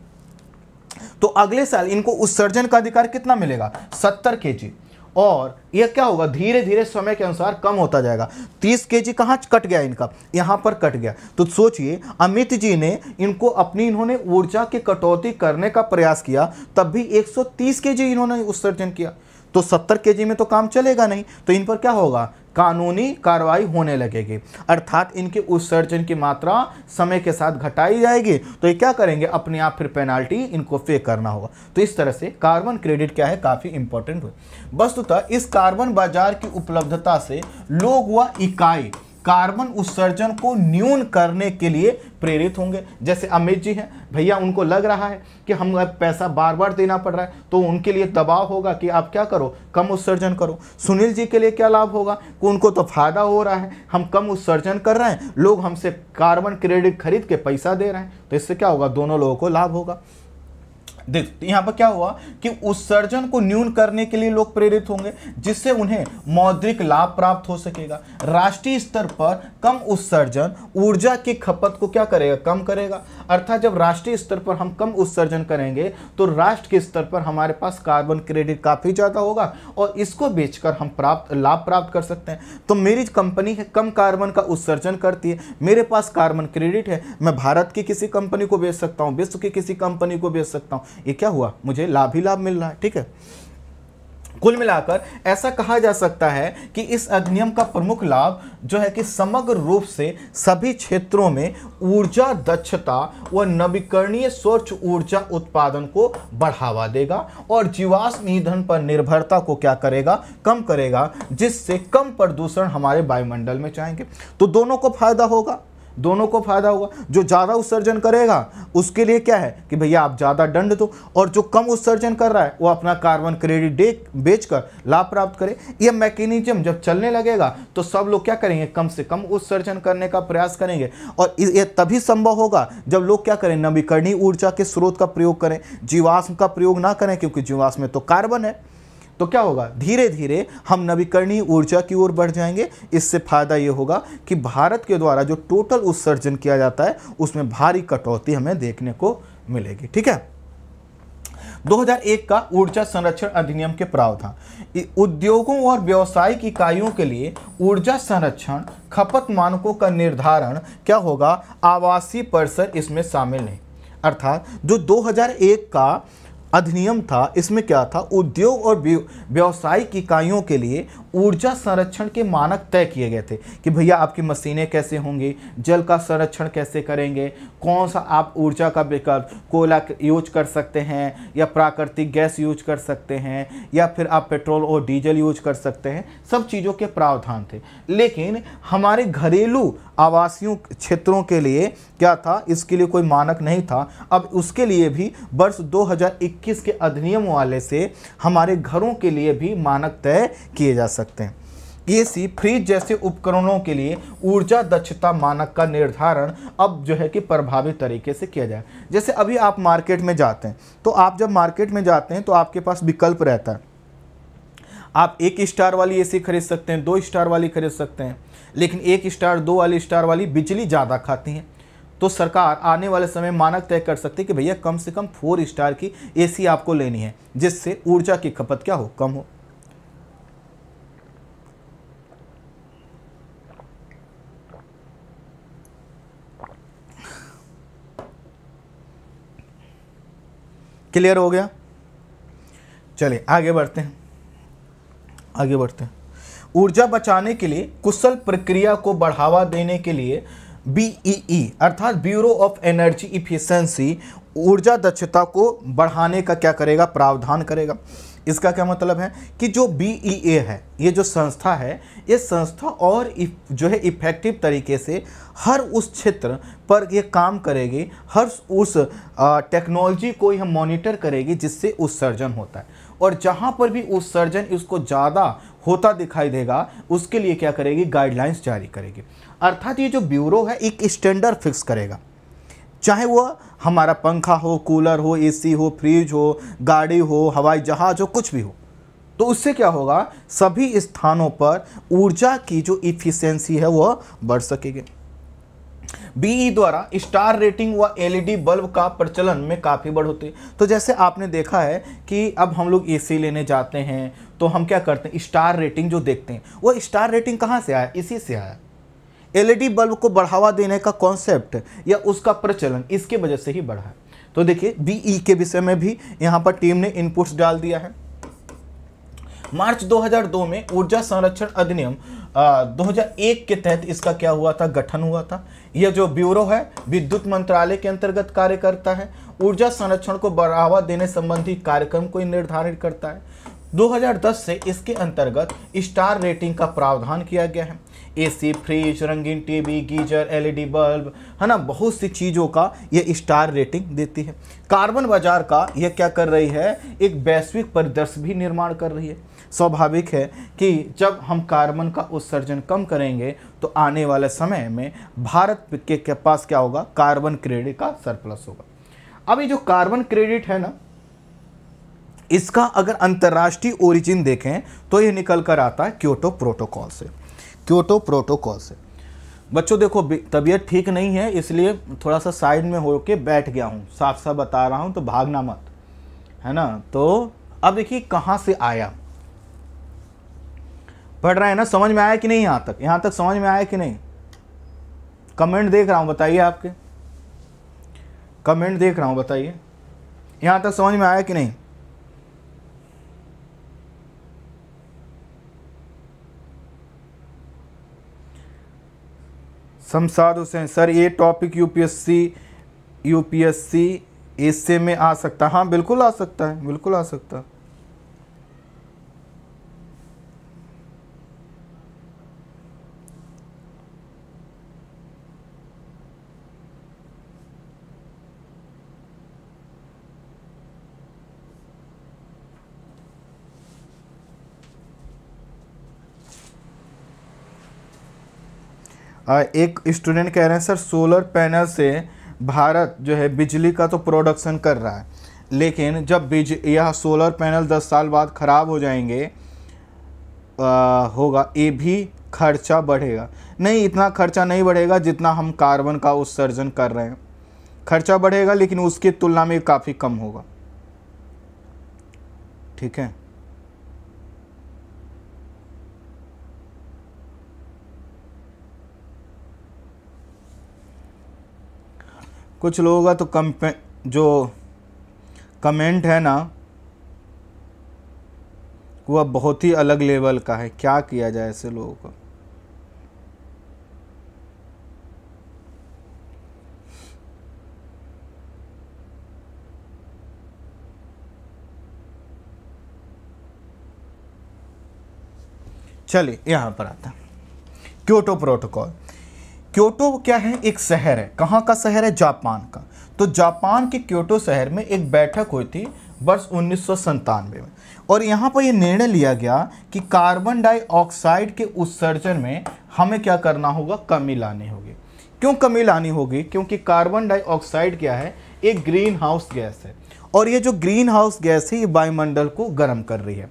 तो अगले साल इनको उत्सर्जन का अधिकार कितना मिलेगा सत्तर के जी और यह क्या होगा धीरे धीरे समय के अनुसार कम होता जाएगा तीस के जी कहाँ कट गया इनका यहाँ पर कट गया तो सोचिए अमित जी ने इनको अपनी इन्होंने ऊर्जा की कटौती करने का प्रयास किया तब भी 130 के जी इन्होंने उत्सर्जन किया तो 70 के जी में तो काम चलेगा नहीं तो इन पर क्या होगा कानूनी कार्रवाई होने लगेगी अर्थात इनके उत्सर्जन की मात्रा समय के साथ घटाई जाएगी तो ये क्या करेंगे अपने आप फिर पेनाल्टी इनको पे करना होगा तो इस तरह से कार्बन क्रेडिट क्या है काफ़ी इंपॉर्टेंट हुई वस्तुतः इस कार्बन बाजार की उपलब्धता से लोग व इकाई कार्बन उत्सर्जन को न्यून करने के लिए प्रेरित होंगे जैसे अमित जी हैं भैया उनको लग रहा है कि हम पैसा बार बार देना पड़ रहा है तो उनके लिए दबाव होगा कि आप क्या करो कम उत्सर्जन करो सुनील जी के लिए क्या लाभ होगा कि उनको तो फायदा हो रहा है हम कम उत्सर्जन कर रहे हैं लोग हमसे कार्बन क्रेडिट खरीद के पैसा दे रहे हैं तो इससे क्या होगा दोनों लोगों को लाभ होगा यहां यहाँ पर क्या हुआ कि उत्सर्जन को न्यून करने के लिए लोग प्रेरित होंगे जिससे उन्हें मौद्रिक लाभ प्राप्त हो सकेगा राष्ट्रीय स्तर पर कम उत्सर्जन ऊर्जा की खपत को क्या करेगा कम करेगा अर्थात जब राष्ट्रीय स्तर पर हम कम उत्सर्जन करेंगे तो राष्ट्र के स्तर पर हमारे पास कार्बन क्रेडिट काफ़ी ज़्यादा होगा और इसको बेचकर हम प्राप्त लाभ प्राप्त कर सकते हैं तो मेरी कंपनी है कम कार्बन का उत्सर्जन करती है मेरे पास कार्बन क्रेडिट है मैं भारत की किसी कंपनी को बेच सकता हूँ विश्व की किसी कंपनी को बेच सकता हूँ ये क्या हुआ मुझे लाभ ही लाभ मिल रहा है ठीक है कुल मिलाकर ऐसा कहा जा सकता है कि इस अधिनियम का प्रमुख लाभ जो है कि समग्र रूप से सभी क्षेत्रों में ऊर्जा दक्षता व नवीकरणीय स्वच्छ ऊर्जा उत्पादन को बढ़ावा देगा और जीवाश्म ईंधन पर निर्भरता को क्या करेगा कम करेगा जिससे कम प्रदूषण हमारे वायुमंडल में चाहेंगे तो दोनों को फायदा होगा दोनों को फायदा होगा जो ज़्यादा उत्सर्जन करेगा उसके लिए क्या है कि भैया आप ज़्यादा दंड दो और जो कम उत्सर्जन कर रहा है वो अपना कार्बन क्रेडिट डे बेचकर लाभ प्राप्त करे यह मैकेनिज्म जब चलने लगेगा तो सब लोग क्या करेंगे कम से कम उत्सर्जन करने का प्रयास करेंगे और यह तभी संभव होगा जब लोग क्या करें नवीकरणीय ऊर्जा के स्रोत का प्रयोग करें जीवाश्म का प्रयोग ना करें क्योंकि जीवाश्म में तो कार्बन है तो क्या होगा धीरे धीरे हम नवीकरणीय ऊर्जा की ओर बढ़ जाएंगे इससे फ़ायदा ये होगा कि भारत के द्वारा जो टोटल उत्सर्जन किया जाता है उसमें भारी कटौती हमें देखने को मिलेगी ठीक है 2001 का ऊर्जा संरक्षण अधिनियम के प्रावधान उद्योगों और व्यवसायिक इकाइयों के लिए ऊर्जा संरक्षण खपत मानकों का निर्धारण क्या होगा आवासीय परिसर इसमें शामिल नहीं अर्थात जो 2001 का अधिनियम था इसमें क्या था उद्योग और व्यवसायिक इकाइयों के लिए ऊर्जा संरक्षण के मानक तय किए गए थे कि भैया आपकी मशीनें कैसे होंगी जल का संरक्षण कैसे करेंगे कौन सा आप ऊर्जा का विकल्प कोयला यूज कर सकते हैं या प्राकृतिक गैस यूज कर सकते हैं या फिर आप पेट्रोल और डीजल यूज कर सकते हैं सब चीज़ों के प्रावधान थे लेकिन हमारे घरेलू आवासीय क्षेत्रों के लिए क्या था इसके लिए कोई मानक नहीं था अब उसके लिए भी वर्ष 2021 के अधिनियम वाले से हमारे घरों के लिए भी मानक तय किए जा सकते सकते हैं एसी e फ्रिज जैसे उपकरणों के लिए ऊर्जा दक्षता मानक का निर्धारण अब जो है कि प्रभावी तरीके से किया जाए जैसे अभी आप मार्केट में जाते हैं तो आप जब मार्केट में जाते हैं तो आपके पास विकल्प रहता है आप एक स्टार वाली एसी e खरीद सकते हैं दो स्टार वाली खरीद सकते हैं लेकिन एक स्टार दो वाली स्टार वाली बिजली ज़्यादा खाती हैं तो सरकार आने वाले समय मानक तय कर सकती है कि भैया कम से कम फोर स्टार की एसी e आपको लेनी है जिससे ऊर्जा की खपत क्या हो कम हो क्लियर हो गया चलिए आगे बढ़ते हैं आगे बढ़ते हैं ऊर्जा बचाने के लिए कुशल प्रक्रिया को बढ़ावा देने के लिए बीईई e e, अर्थात ब्यूरो ऑफ एनर्जी इफिशेंसी ऊर्जा दक्षता को बढ़ाने का क्या करेगा प्रावधान करेगा इसका क्या मतलब है कि जो बी ई ए है ये जो संस्था है ये संस्था और जो है इफ़ेक्टिव तरीके से हर उस क्षेत्र पर ये काम करेगी हर उस टेक्नोलॉजी को यह मॉनिटर करेगी जिससे उत्सर्जन होता है और जहाँ पर भी उत्सर्जन इसको ज़्यादा होता दिखाई देगा उसके लिए क्या करेगी गाइडलाइंस जारी करेगी अर्थात ये जो ब्यूरो है एक स्टैंडर्ड फिक्स करेगा चाहे वह हमारा पंखा हो कूलर हो एसी हो फ्रिज हो गाड़ी हो हवाई जहाज़ हो कुछ भी हो तो उससे क्या होगा सभी स्थानों पर ऊर्जा की जो इफिशेंसी है वह बढ़ सकेगी बीई e द्वारा स्टार रेटिंग व एलईडी e बल्ब का प्रचलन में काफ़ी बढ़ोतरी तो जैसे आपने देखा है कि अब हम लोग एसी लेने जाते हैं तो हम क्या करते हैं स्टार रेटिंग जो देखते हैं वो स्टार रेटिंग कहाँ से आया इसी से आया एलईडी बल्ब को बढ़ावा देने का कॉन्सेप्ट या उसका प्रचलन इसके वजह से ही बढ़ा है तो देखिए बीई e के विषय में भी यहाँ पर टीम ने इनपुट्स डाल दिया है मार्च 2002 में ऊर्जा संरक्षण अधिनियम 2001 के तहत इसका क्या हुआ था गठन हुआ था यह जो ब्यूरो है विद्युत मंत्रालय के अंतर्गत कार्य करता है ऊर्जा संरक्षण को बढ़ावा देने संबंधी कार्यक्रम को निर्धारित करता है 2010 से इसके अंतर्गत स्टार रेटिंग का प्रावधान किया गया है एसी फ्रिज रंगीन टीवी गीजर एलईडी बल्ब है ना बहुत सी चीज़ों का ये स्टार रेटिंग देती है कार्बन बाजार का यह क्या कर रही है एक वैश्विक परिदृश्य भी निर्माण कर रही है स्वाभाविक है कि जब हम कार्बन का उत्सर्जन कम करेंगे तो आने वाले समय में भारत के पास क्या होगा कार्बन क्रेडिट का सरप्लस होगा अभी जो कार्बन क्रेडिट है ना इसका अगर अंतर्राष्ट्रीय ओरिजिन देखें तो ये निकल कर आता है क्योटो प्रोटोकॉल से क्योटो प्रोटोकॉल से बच्चों देखो तबीयत ठीक नहीं है इसलिए थोड़ा सा साइड में हो के बैठ गया हूँ साफ साफ बता रहा हूँ तो भागना मत है ना तो अब देखिए कहाँ से आया पढ़ रहे हैं ना समझ में आया कि नहीं यहाँ तक यहाँ तक समझ में आया कि नहीं कमेंट देख रहा हूँ बताइए आपके कमेंट देख रहा हूँ बताइए यहाँ तक समझ में आया कि नहीं शमशाद हुसैन सर ये टॉपिक यूपीएससी यूपीएससी एस में आ सकता हाँ बिल्कुल आ सकता है बिल्कुल आ सकता है एक स्टूडेंट कह रहे हैं सर सोलर पैनल से भारत जो है बिजली का तो प्रोडक्शन कर रहा है लेकिन जब बिज यह सोलर पैनल 10 साल बाद ख़राब हो जाएंगे आ, होगा ये भी खर्चा बढ़ेगा नहीं इतना खर्चा नहीं बढ़ेगा जितना हम कार्बन का उत्सर्जन कर रहे हैं खर्चा बढ़ेगा लेकिन उसकी तुलना में काफ़ी कम होगा ठीक है कुछ लोगों का तो कम जो कमेंट है ना वह बहुत ही अलग लेवल का है क्या किया जाए ऐसे लोगों का चलिए यहां पर आता क्योटो प्रोटोकॉल क्योटो क्या है एक शहर है कहाँ का शहर है जापान का तो जापान के क्योटो शहर में एक बैठक हुई थी वर्ष उन्नीस में और यहाँ पर यह निर्णय लिया गया कि कार्बन डाइऑक्साइड के उत्सर्जन में हमें क्या करना होगा कमी लानी होगी क्यों कमी लानी होगी क्योंकि कार्बन डाइऑक्साइड क्या है एक ग्रीन हाउस गैस है और ये जो ग्रीन हाउस गैस है ये वायुमंडल को गर्म कर रही है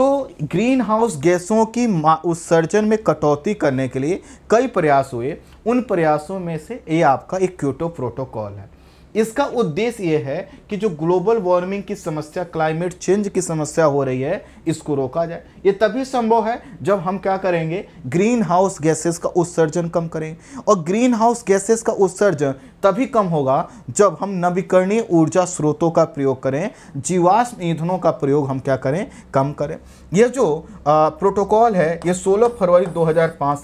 तो ग्रीन हाउस गैसों की उत्सर्जन में कटौती करने के लिए कई प्रयास हुए उन प्रयासों में से ये आपका एक क्यूटो प्रोटोकॉल है इसका उद्देश्य यह है कि जो ग्लोबल वार्मिंग की समस्या क्लाइमेट चेंज की समस्या हो रही है इसको रोका जाए ये तभी संभव है जब हम क्या करेंगे ग्रीन हाउस गैसेस का उत्सर्जन कम करेंगे और ग्रीन हाउस गैसेस का उत्सर्जन तभी कम होगा जब हम नवीकरणीय ऊर्जा स्रोतों का प्रयोग करें जीवाश्म ईंधनों का प्रयोग हम क्या करें कम करें यह जो प्रोटोकॉल है यह सोलह फरवरी दो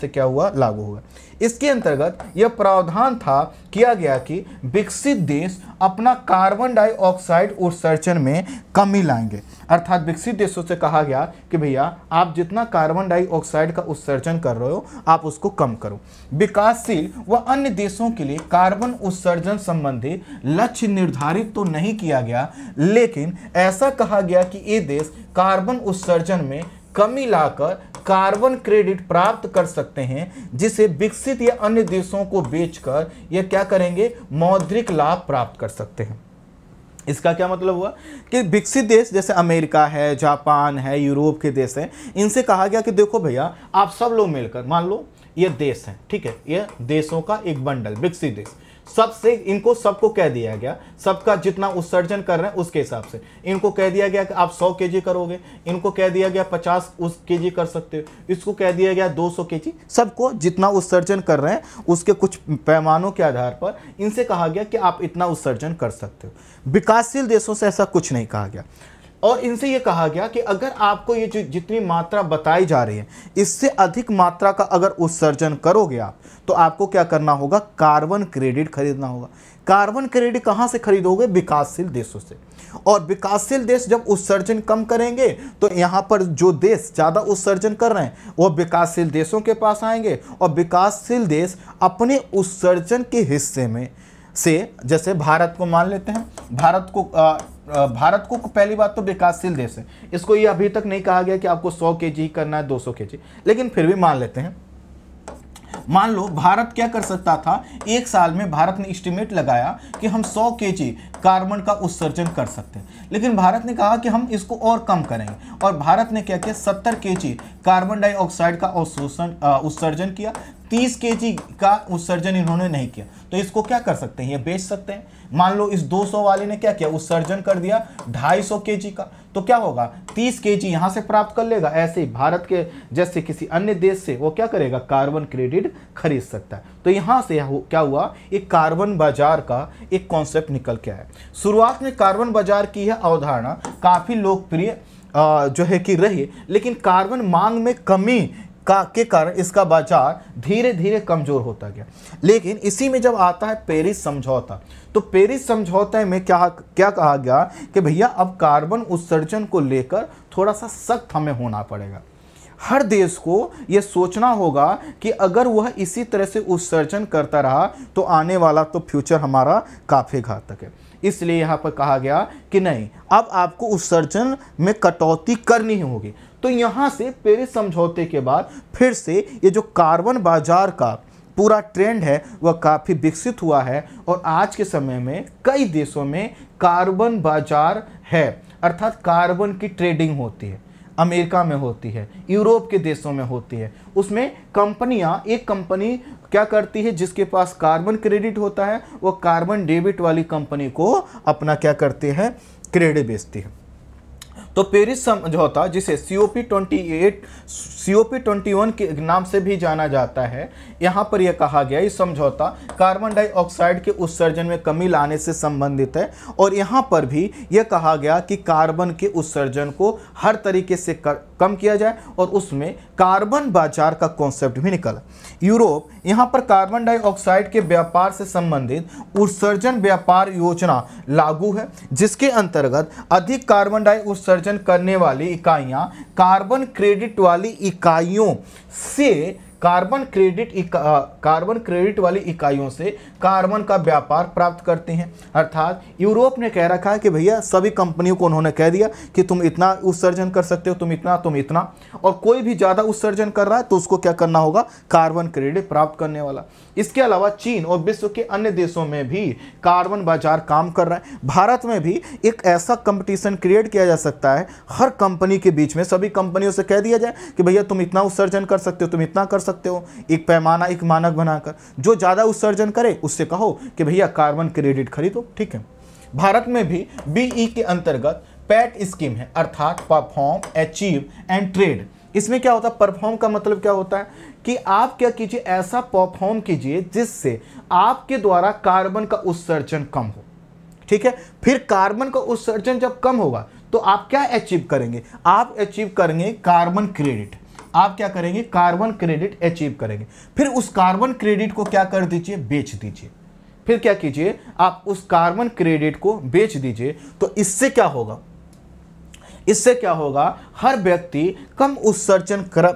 से क्या हुआ लागू हुआ इसके अंतर्गत यह प्रावधान था किया गया कि विकसित देश अपना कार्बन डाइऑक्साइड उत्सर्जन में कमी लाएंगे अर्थात विकसित देशों से कहा गया कि भैया आप जितना कार्बन डाइऑक्साइड का उत्सर्जन कर रहे हो आप उसको कम करो विकासशील व अन्य देशों के लिए कार्बन उत्सर्जन संबंधी लक्ष्य निर्धारित तो नहीं किया गया लेकिन ऐसा कहा गया कि ये देश कार्बन उत्सर्जन में कमी लाकर कार्बन क्रेडिट प्राप्त कर सकते हैं जिसे विकसित या अन्य देशों को बेचकर यह क्या करेंगे मौद्रिक लाभ प्राप्त कर सकते हैं इसका क्या मतलब हुआ कि विकसित देश जैसे अमेरिका है जापान है यूरोप के देश हैं इनसे कहा गया कि देखो भैया आप सब लोग मिलकर मान लो ये देश है ठीक है ये देशों का एक बंडल विकसित देश सबसे इनको सबको कह दिया गया सबका जितना उत्सर्जन कर रहे हैं उसके हिसाब से इनको कह दिया गया कि आप 100 केजी करोगे इनको कह दिया गया 50 उस केजी कर सकते हो इसको कह दिया गया 200 केजी सबको जितना उत्सर्जन कर रहे हैं उसके कुछ पैमानों के आधार पर इनसे कहा गया कि आप इतना उत्सर्जन कर सकते हो विकासशील देशों से ऐसा कुछ नहीं कहा गया और इनसे ये कहा गया कि अगर आपको ये जो जितनी मात्रा बताई जा रही है इससे अधिक मात्रा का अगर उत्सर्जन करोगे आप तो आपको क्या करना होगा कार्बन क्रेडिट खरीदना होगा कार्बन क्रेडिट कहाँ से खरीदोगे विकासशील देशों से और विकासशील देश जब उत्सर्जन कम करेंगे तो यहाँ पर जो देश ज़्यादा उत्सर्जन कर रहे हैं वह विकासशील देशों के पास आएंगे और विकासशील देश अपने उत्सर्जन के हिस्से में से जैसे भारत को मान लेते हैं भारत को आ, भारत को पहली बात तो विकासशील देश है इसको ये अभी तक नहीं कहा गया कि आपको 100 के जी करना है 200 के जी लेकिन फिर भी मान लेते हैं मान लो भारत क्या कर सकता था एक साल में भारत ने इस्टीमेट लगाया कि हम 100 के कार्बन का उत्सर्जन कर सकते हैं लेकिन भारत ने कहा कि हम इसको और कम करेंगे और भारत ने क्या किया सत्तर के कार्बन डाइऑक्साइड का अवशोषण उत्सर्जन किया 30 के का उत्सर्जन इन्होंने नहीं किया तो इसको क्या कर सकते हैं ये बेच सकते हैं मान लो इस 200 वाले ने क्या किया उत्सर्जन कर दिया 250 जी का तो क्या होगा 30 जी यहां से प्राप्त कर लेगा ऐसे ही भारत के जैसे किसी अन्य देश से वो क्या करेगा कार्बन क्रेडिट खरीद सकता है तो यहां से क्या हुआ एक कार्बन बाजार का एक कॉन्सेप्ट निकल के आया शुरुआत में कार्बन बाजार की यह अवधारणा काफ़ी लोकप्रिय जो है कि रही लेकिन कार्बन मांग में कमी का के कारण इसका बाजार धीरे धीरे कमज़ोर होता गया लेकिन इसी में जब आता है पेरिस समझौता तो पेरिस समझौते में क्या क्या कहा गया कि भैया अब कार्बन उत्सर्जन को लेकर थोड़ा सा सख्त हमें होना पड़ेगा हर देश को यह सोचना होगा कि अगर वह इसी तरह से उत्सर्जन करता रहा तो आने वाला तो फ्यूचर हमारा काफ़ी घातक है इसलिए यहाँ पर कहा गया कि नहीं अब आपको उत्सर्जन में कटौती करनी होगी तो यहाँ से पेरिस समझौते के बाद फिर से ये जो कार्बन बाजार का पूरा ट्रेंड है वह काफ़ी विकसित हुआ है और आज के समय में कई देशों में कार्बन बाजार है अर्थात कार्बन की ट्रेडिंग होती है अमेरिका में होती है यूरोप के देशों में होती है उसमें कंपनियां एक कंपनी क्या करती है जिसके पास कार्बन क्रेडिट होता है वो कार्बन डेबिट वाली कंपनी को अपना क्या करती है क्रेडिट बेचती है तो पेरिस समझौता जिसे C O P twenty eight C O P twenty one के नाम से भी जाना जाता है यहाँ पर यह कहा गया ये समझौता कार्बन डाइऑक्साइड के उत्सर्जन में कमी लाने से संबंधित है और यहाँ पर भी यह कहा गया कि कार्बन के उत्सर्जन को हर तरीके से कर, कम किया जाए और उसमें कार्बन बाजार का कॉन्सेप्ट भी निकला यूरोप यहाँ पर कार्बन डाइऑक्साइड के व्यापार से संबंधित उत्सर्जन व्यापार योजना लागू है जिसके अंतर्गत अधिक कार्बन डाई उत्सर्जन करने वाली इकाइयाँ कार्बन क्रेडिट वाली इकाइयों से कार्बन क्रेडिट कार्बन क्रेडिट वाली इकाइयों से कार्बन का व्यापार प्राप्त करते हैं अर्थात यूरोप ने कह रखा है कि भैया सभी कंपनियों को उन्होंने कह दिया कि तुम इतना उत्सर्जन कर सकते हो तुम इतना तुम इतना और कोई भी ज़्यादा उत्सर्जन कर रहा है तो उसको क्या करना होगा कार्बन क्रेडिट प्राप्त करने वाला इसके अलावा चीन और विश्व के अन्य देशों में भी कार्बन बाजार काम कर रहा है भारत में भी एक ऐसा कंपटीशन क्रिएट किया जा सकता है हर कंपनी के बीच में सभी कंपनियों से कह दिया जाए कि भैया तुम इतना उत्सर्जन कर सकते हो तुम इतना कर सकते सकते हो एक पैमाना एक मानक बनाकर जो ज़्यादा उत्सर्जन करे उससे कहो कि भैया कार्बन क्रेडिट खरीदो ठीक है भारत में भी बीई e के अंतर्गत पैट स्कीम है अर्थात परफॉर्म अचीव एंड ट्रेड इसमें क्या होता है परफॉर्म का मतलब क्या होता है कि आप क्या कीजिए ऐसा परफॉर्म कीजिए जिससे आपके द्वारा कार्बन का उत्सर्जन कम हो ठीक है फिर कार्बन का उत्सर्जन जब कम होगा तो आप क्या अचीव करेंगे आप अचीव करेंगे कार्बन क्रेडिट आप क्या करेंगे कार्बन क्रेडिट अचीव करेंगे फिर उस कार्बन क्रेडिट को क्या कर दीजिए बेच दीजिए फिर क्या कीजिए आप उस कार्बन क्रेडिट को बेच दीजिए तो इससे क्या होगा इससे क्या होगा हर व्यक्ति कम उत्सर्जन कर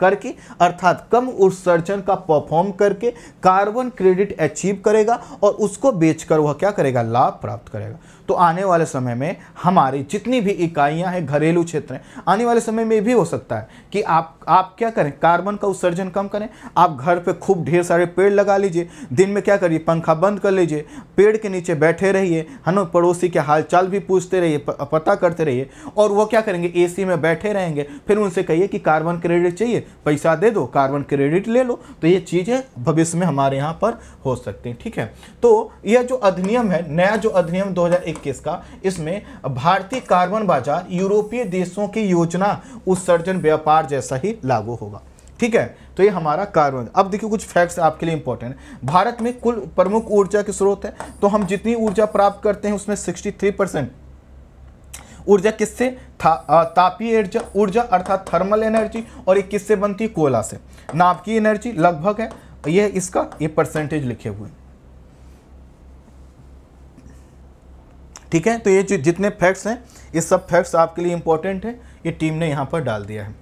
करके अर्थात कम उत्सर्जन का परफॉर्म करके कार्बन क्रेडिट अचीव करेगा और उसको बेचकर वह क्या करेगा लाभ प्राप्त करेगा तो आने वाले समय में हमारी जितनी भी इकाइयां हैं घरेलू क्षेत्र हैं आने वाले समय में भी हो सकता है कि आप आप क्या करें कार्बन का उत्सर्जन कम करें आप घर पे खूब ढेर सारे पेड़ लगा लीजिए दिन में क्या करिए पंखा बंद कर लीजिए पेड़ के नीचे बैठे रहिए है ना पड़ोसी के हालचाल भी पूछते रहिए पता करते रहिए और वो क्या करेंगे ए में बैठे रहेंगे फिर उनसे कहिए कि कार्बन क्रेडिट चाहिए पैसा दे दो कार्बन क्रेडिट ले लो तो ये चीज़ें भविष्य में हमारे यहाँ पर हो सकती हैं ठीक है तो यह जो अधिनियम है नया जो अधिनियम दो इक्कीस का इसमें भारतीय कार्बन बाजार यूरोपीय देशों की योजना उत्सर्जन व्यापार जैसा ही लागू होगा ठीक है तो ये हमारा कार्बन अब देखिए कुछ फैक्ट्स आपके लिए इंपॉर्टेंट भारत में कुल प्रमुख ऊर्जा के स्रोत है तो हम जितनी ऊर्जा प्राप्त करते हैं उसमें 63 परसेंट ऊर्जा किससे तापीय ऊर्जा ऊर्जा अर्थात थर्मल एनर्जी और ये किससे बनती है कोयला से नाभिकीय एनर्जी लगभग है यह इसका ये परसेंटेज लिखे हुए हैं ठीक है तो ये जितने फैक्ट्स हैं ये सब फैक्ट्स आपके लिए इंपॉर्टेंट है ये टीम ने यहाँ पर डाल दिया है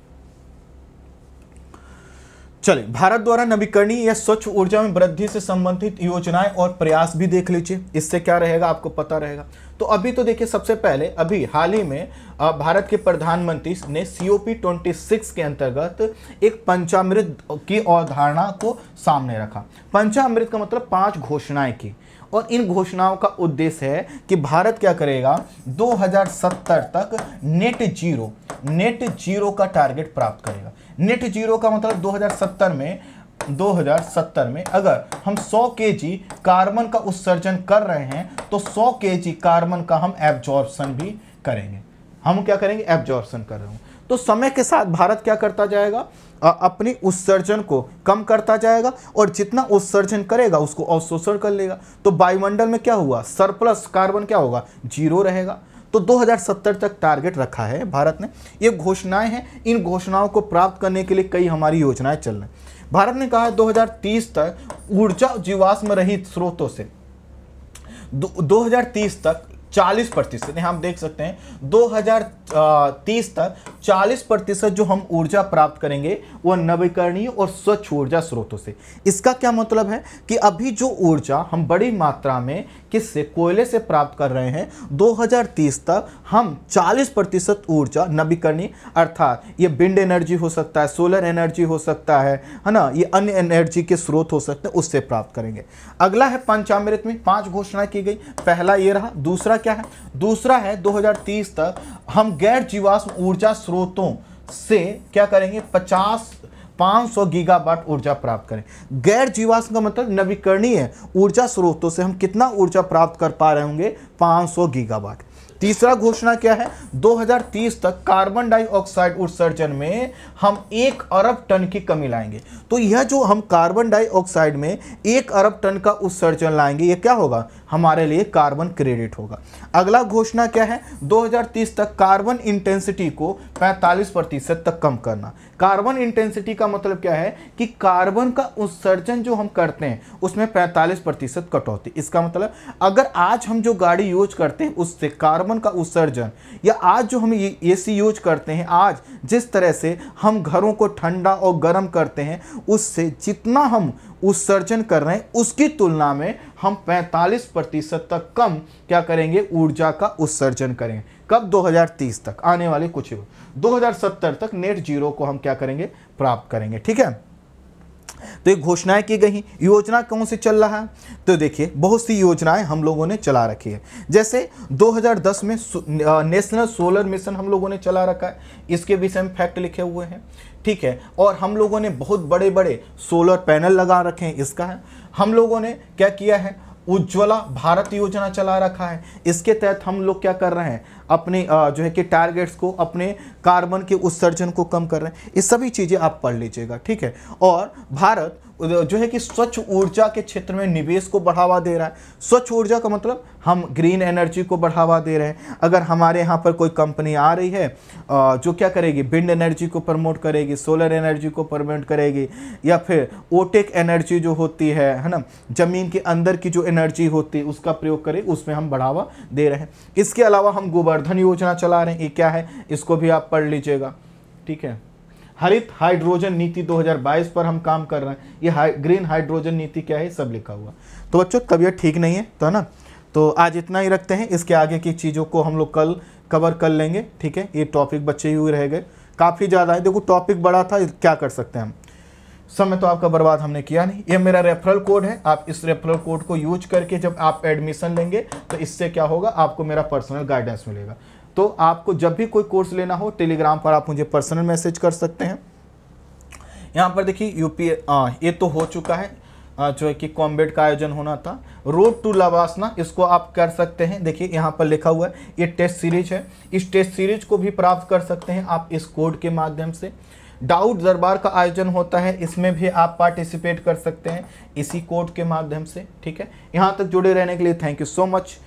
चलिए भारत द्वारा नवीकरणीय या स्वच्छ ऊर्जा में वृद्धि से संबंधित योजनाएं और प्रयास भी देख लीजिए इससे क्या रहेगा आपको पता रहेगा तो अभी तो देखिए सबसे पहले अभी हाल ही में भारत के प्रधानमंत्री ने C O P twenty six के अंतर्गत एक पंचामृत की अवधारणा को सामने रखा पंचामृत का मतलब पांच घोषणाएं की और इन घोषणाओं का उद्देश्य है कि भारत क्या करेगा 2070 तक नेट जीरो नेट जीरो का टारगेट प्राप्त करेगा नेट जीरो का मतलब 2070 में 2070 में अगर हम 100 के कार्बन का उत्सर्जन कर रहे हैं तो 100 के कार्बन का हम एब्जॉर्बसन भी करेंगे हम क्या करेंगे एब्जॉर्बसन कर रहे हूँ तो समय के साथ भारत क्या करता जाएगा अपनी उत्सर्जन को कम करता जाएगा और जितना उत्सर्जन करेगा उसको अवशोषण कर लेगा तो वायुमंडल में क्या हुआ सरप्लस कार्बन क्या होगा जीरो रहेगा तो 2070 तक टारगेट रखा है भारत ने ये घोषणाएं हैं इन घोषणाओं को प्राप्त करने के लिए कई हमारी योजनाएं चल रही हैं भारत ने कहा है 2030 तक ऊर्जा जीवाश्म रहित स्रोतों से 2030 तक 40 प्रतिशत हम देख सकते हैं 2030 तक 40 प्रतिशत जो हम ऊर्जा प्राप्त करेंगे वह नवीकरणीय और स्वच्छ ऊर्जा स्रोतों से इसका क्या मतलब है कि अभी जो ऊर्जा हम बड़ी मात्रा में किससे कोयले से प्राप्त कर रहे हैं 2030 तक हम 40 प्रतिशत ऊर्जा नवीकरणीय अर्थात ये विंड एनर्जी हो सकता है सोलर एनर्जी हो सकता है है ना ये अन्य एनर्जी के स्रोत हो सकते हैं उससे प्राप्त करेंगे अगला है पंचामृत में पांच घोषणा की गई पहला ये रहा दूसरा क्या है दूसरा है 2030 तक हम गैर जीवाश्म ऊर्जा स्रोतों से क्या करेंगे 50 500 गीगावाट ऊर्जा प्राप्त करें गैर जीवाश्म का मतलब नवीकरणीय ऊर्जा स्रोतों से हम कितना ऊर्जा प्राप्त कर पा रहे होंगे 500 गीगावाट तीसरा घोषणा क्या है 2030 तक कार्बन डाइऑक्साइड उत्सर्जन में हम एक अरब टन की कमी लाएंगे तो यह जो हम कार्बन डाइऑक्साइड में एक अरब टन का उत्सर्जन लाएंगे यह क्या होगा हमारे लिए कार्बन क्रेडिट होगा अगला घोषणा क्या है 2030 तक कार्बन इंटेंसिटी को 45 प्रतिशत तक कम करना कार्बन इंटेंसिटी का मतलब क्या है कि कार्बन का उत्सर्जन जो हम करते हैं उसमें 45 प्रतिशत कटौती इसका मतलब अगर आज हम जो गाड़ी यूज करते हैं उससे कार्बन का उत्सर्जन या आज जो हम ए सी यूज करते हैं आज जिस तरह से हम घरों को ठंडा और गर्म करते हैं उससे जितना हम उत्सर्जन कर रहे हैं उसकी तुलना में हम 45 प्रतिशत तक कम क्या करेंगे ऊर्जा का उत्सर्जन करेंगे कब 2030 तक आने वाले कुछ ही 2070 तक नेट जीरो को हम क्या करेंगे प्राप्त करेंगे ठीक है तो ये घोषणाएं की गई योजना कौन सी चल रहा है तो देखिए बहुत सी योजनाएं हम लोगों ने चला रखी है जैसे 2010 में नेशनल सोलर मिशन हम लोगों ने चला रखा है इसके विषय में फैक्ट लिखे हुए हैं ठीक है और हम लोगों ने बहुत बड़े बड़े सोलर पैनल लगा रखे हैं इसका है हम लोगों ने क्या किया है उज्ज्वला भारत योजना चला रखा है इसके तहत हम लोग क्या कर रहे हैं अपने जो है कि टारगेट्स को अपने कार्बन के उत्सर्जन को कम कर रहे हैं ये सभी चीज़ें आप पढ़ लीजिएगा ठीक है और भारत जो है कि स्वच्छ ऊर्जा के क्षेत्र में निवेश को बढ़ावा दे रहा है स्वच्छ ऊर्जा का मतलब हम ग्रीन एनर्जी को बढ़ावा दे रहे हैं अगर हमारे यहाँ पर कोई कंपनी आ रही है जो क्या करेगी विंड एनर्जी को प्रमोट करेगी सोलर एनर्जी को प्रमोट करेगी या फिर ओटेक एनर्जी e जो होती है है ना ज़मीन के अंदर की जो एनर्जी होती है उसका प्रयोग करें उसमें हम बढ़ावा दे रहे हैं इसके अलावा हम गोवर्धन योजना चला रहे हैं ये क्या है इसको भी आप पढ़ लीजिएगा ठीक है हरित हाइड्रोजन नीति 2022 पर हम काम कर रहे हैं ये हाई, ग्रीन हाइड्रोजन नीति क्या है सब लिखा हुआ तो बच्चों तबीयत ठीक नहीं है तो है ना तो आज इतना ही रखते हैं इसके आगे की चीज़ों को हम लोग कल कवर कर लेंगे ठीक है ये टॉपिक बच्चे हुए रह गए काफ़ी ज़्यादा है देखो टॉपिक बड़ा था क्या कर सकते हैं हम समय तो आपका बर्बाद हमने किया नहीं ये मेरा रेफरल कोड है आप इस रेफरल कोड को यूज करके जब आप एडमिशन लेंगे तो इससे क्या होगा आपको मेरा पर्सनल गाइडेंस मिलेगा तो आपको जब भी कोई कोर्स लेना हो टेलीग्राम पर आप मुझे पर्सनल मैसेज कर सकते हैं यहाँ पर देखिए यूपी ये तो हो चुका है जो है कि कॉम्बेट का आयोजन होना था रोड टू लवासना इसको आप कर सकते हैं देखिए यहाँ पर लिखा हुआ है ये टेस्ट सीरीज है इस टेस्ट सीरीज को भी प्राप्त कर सकते हैं आप इस कोड के माध्यम से डाउट दरबार का आयोजन होता है इसमें भी आप पार्टिसिपेट कर सकते हैं इसी कोड के माध्यम से ठीक है यहाँ तक जुड़े रहने के लिए थैंक यू सो मच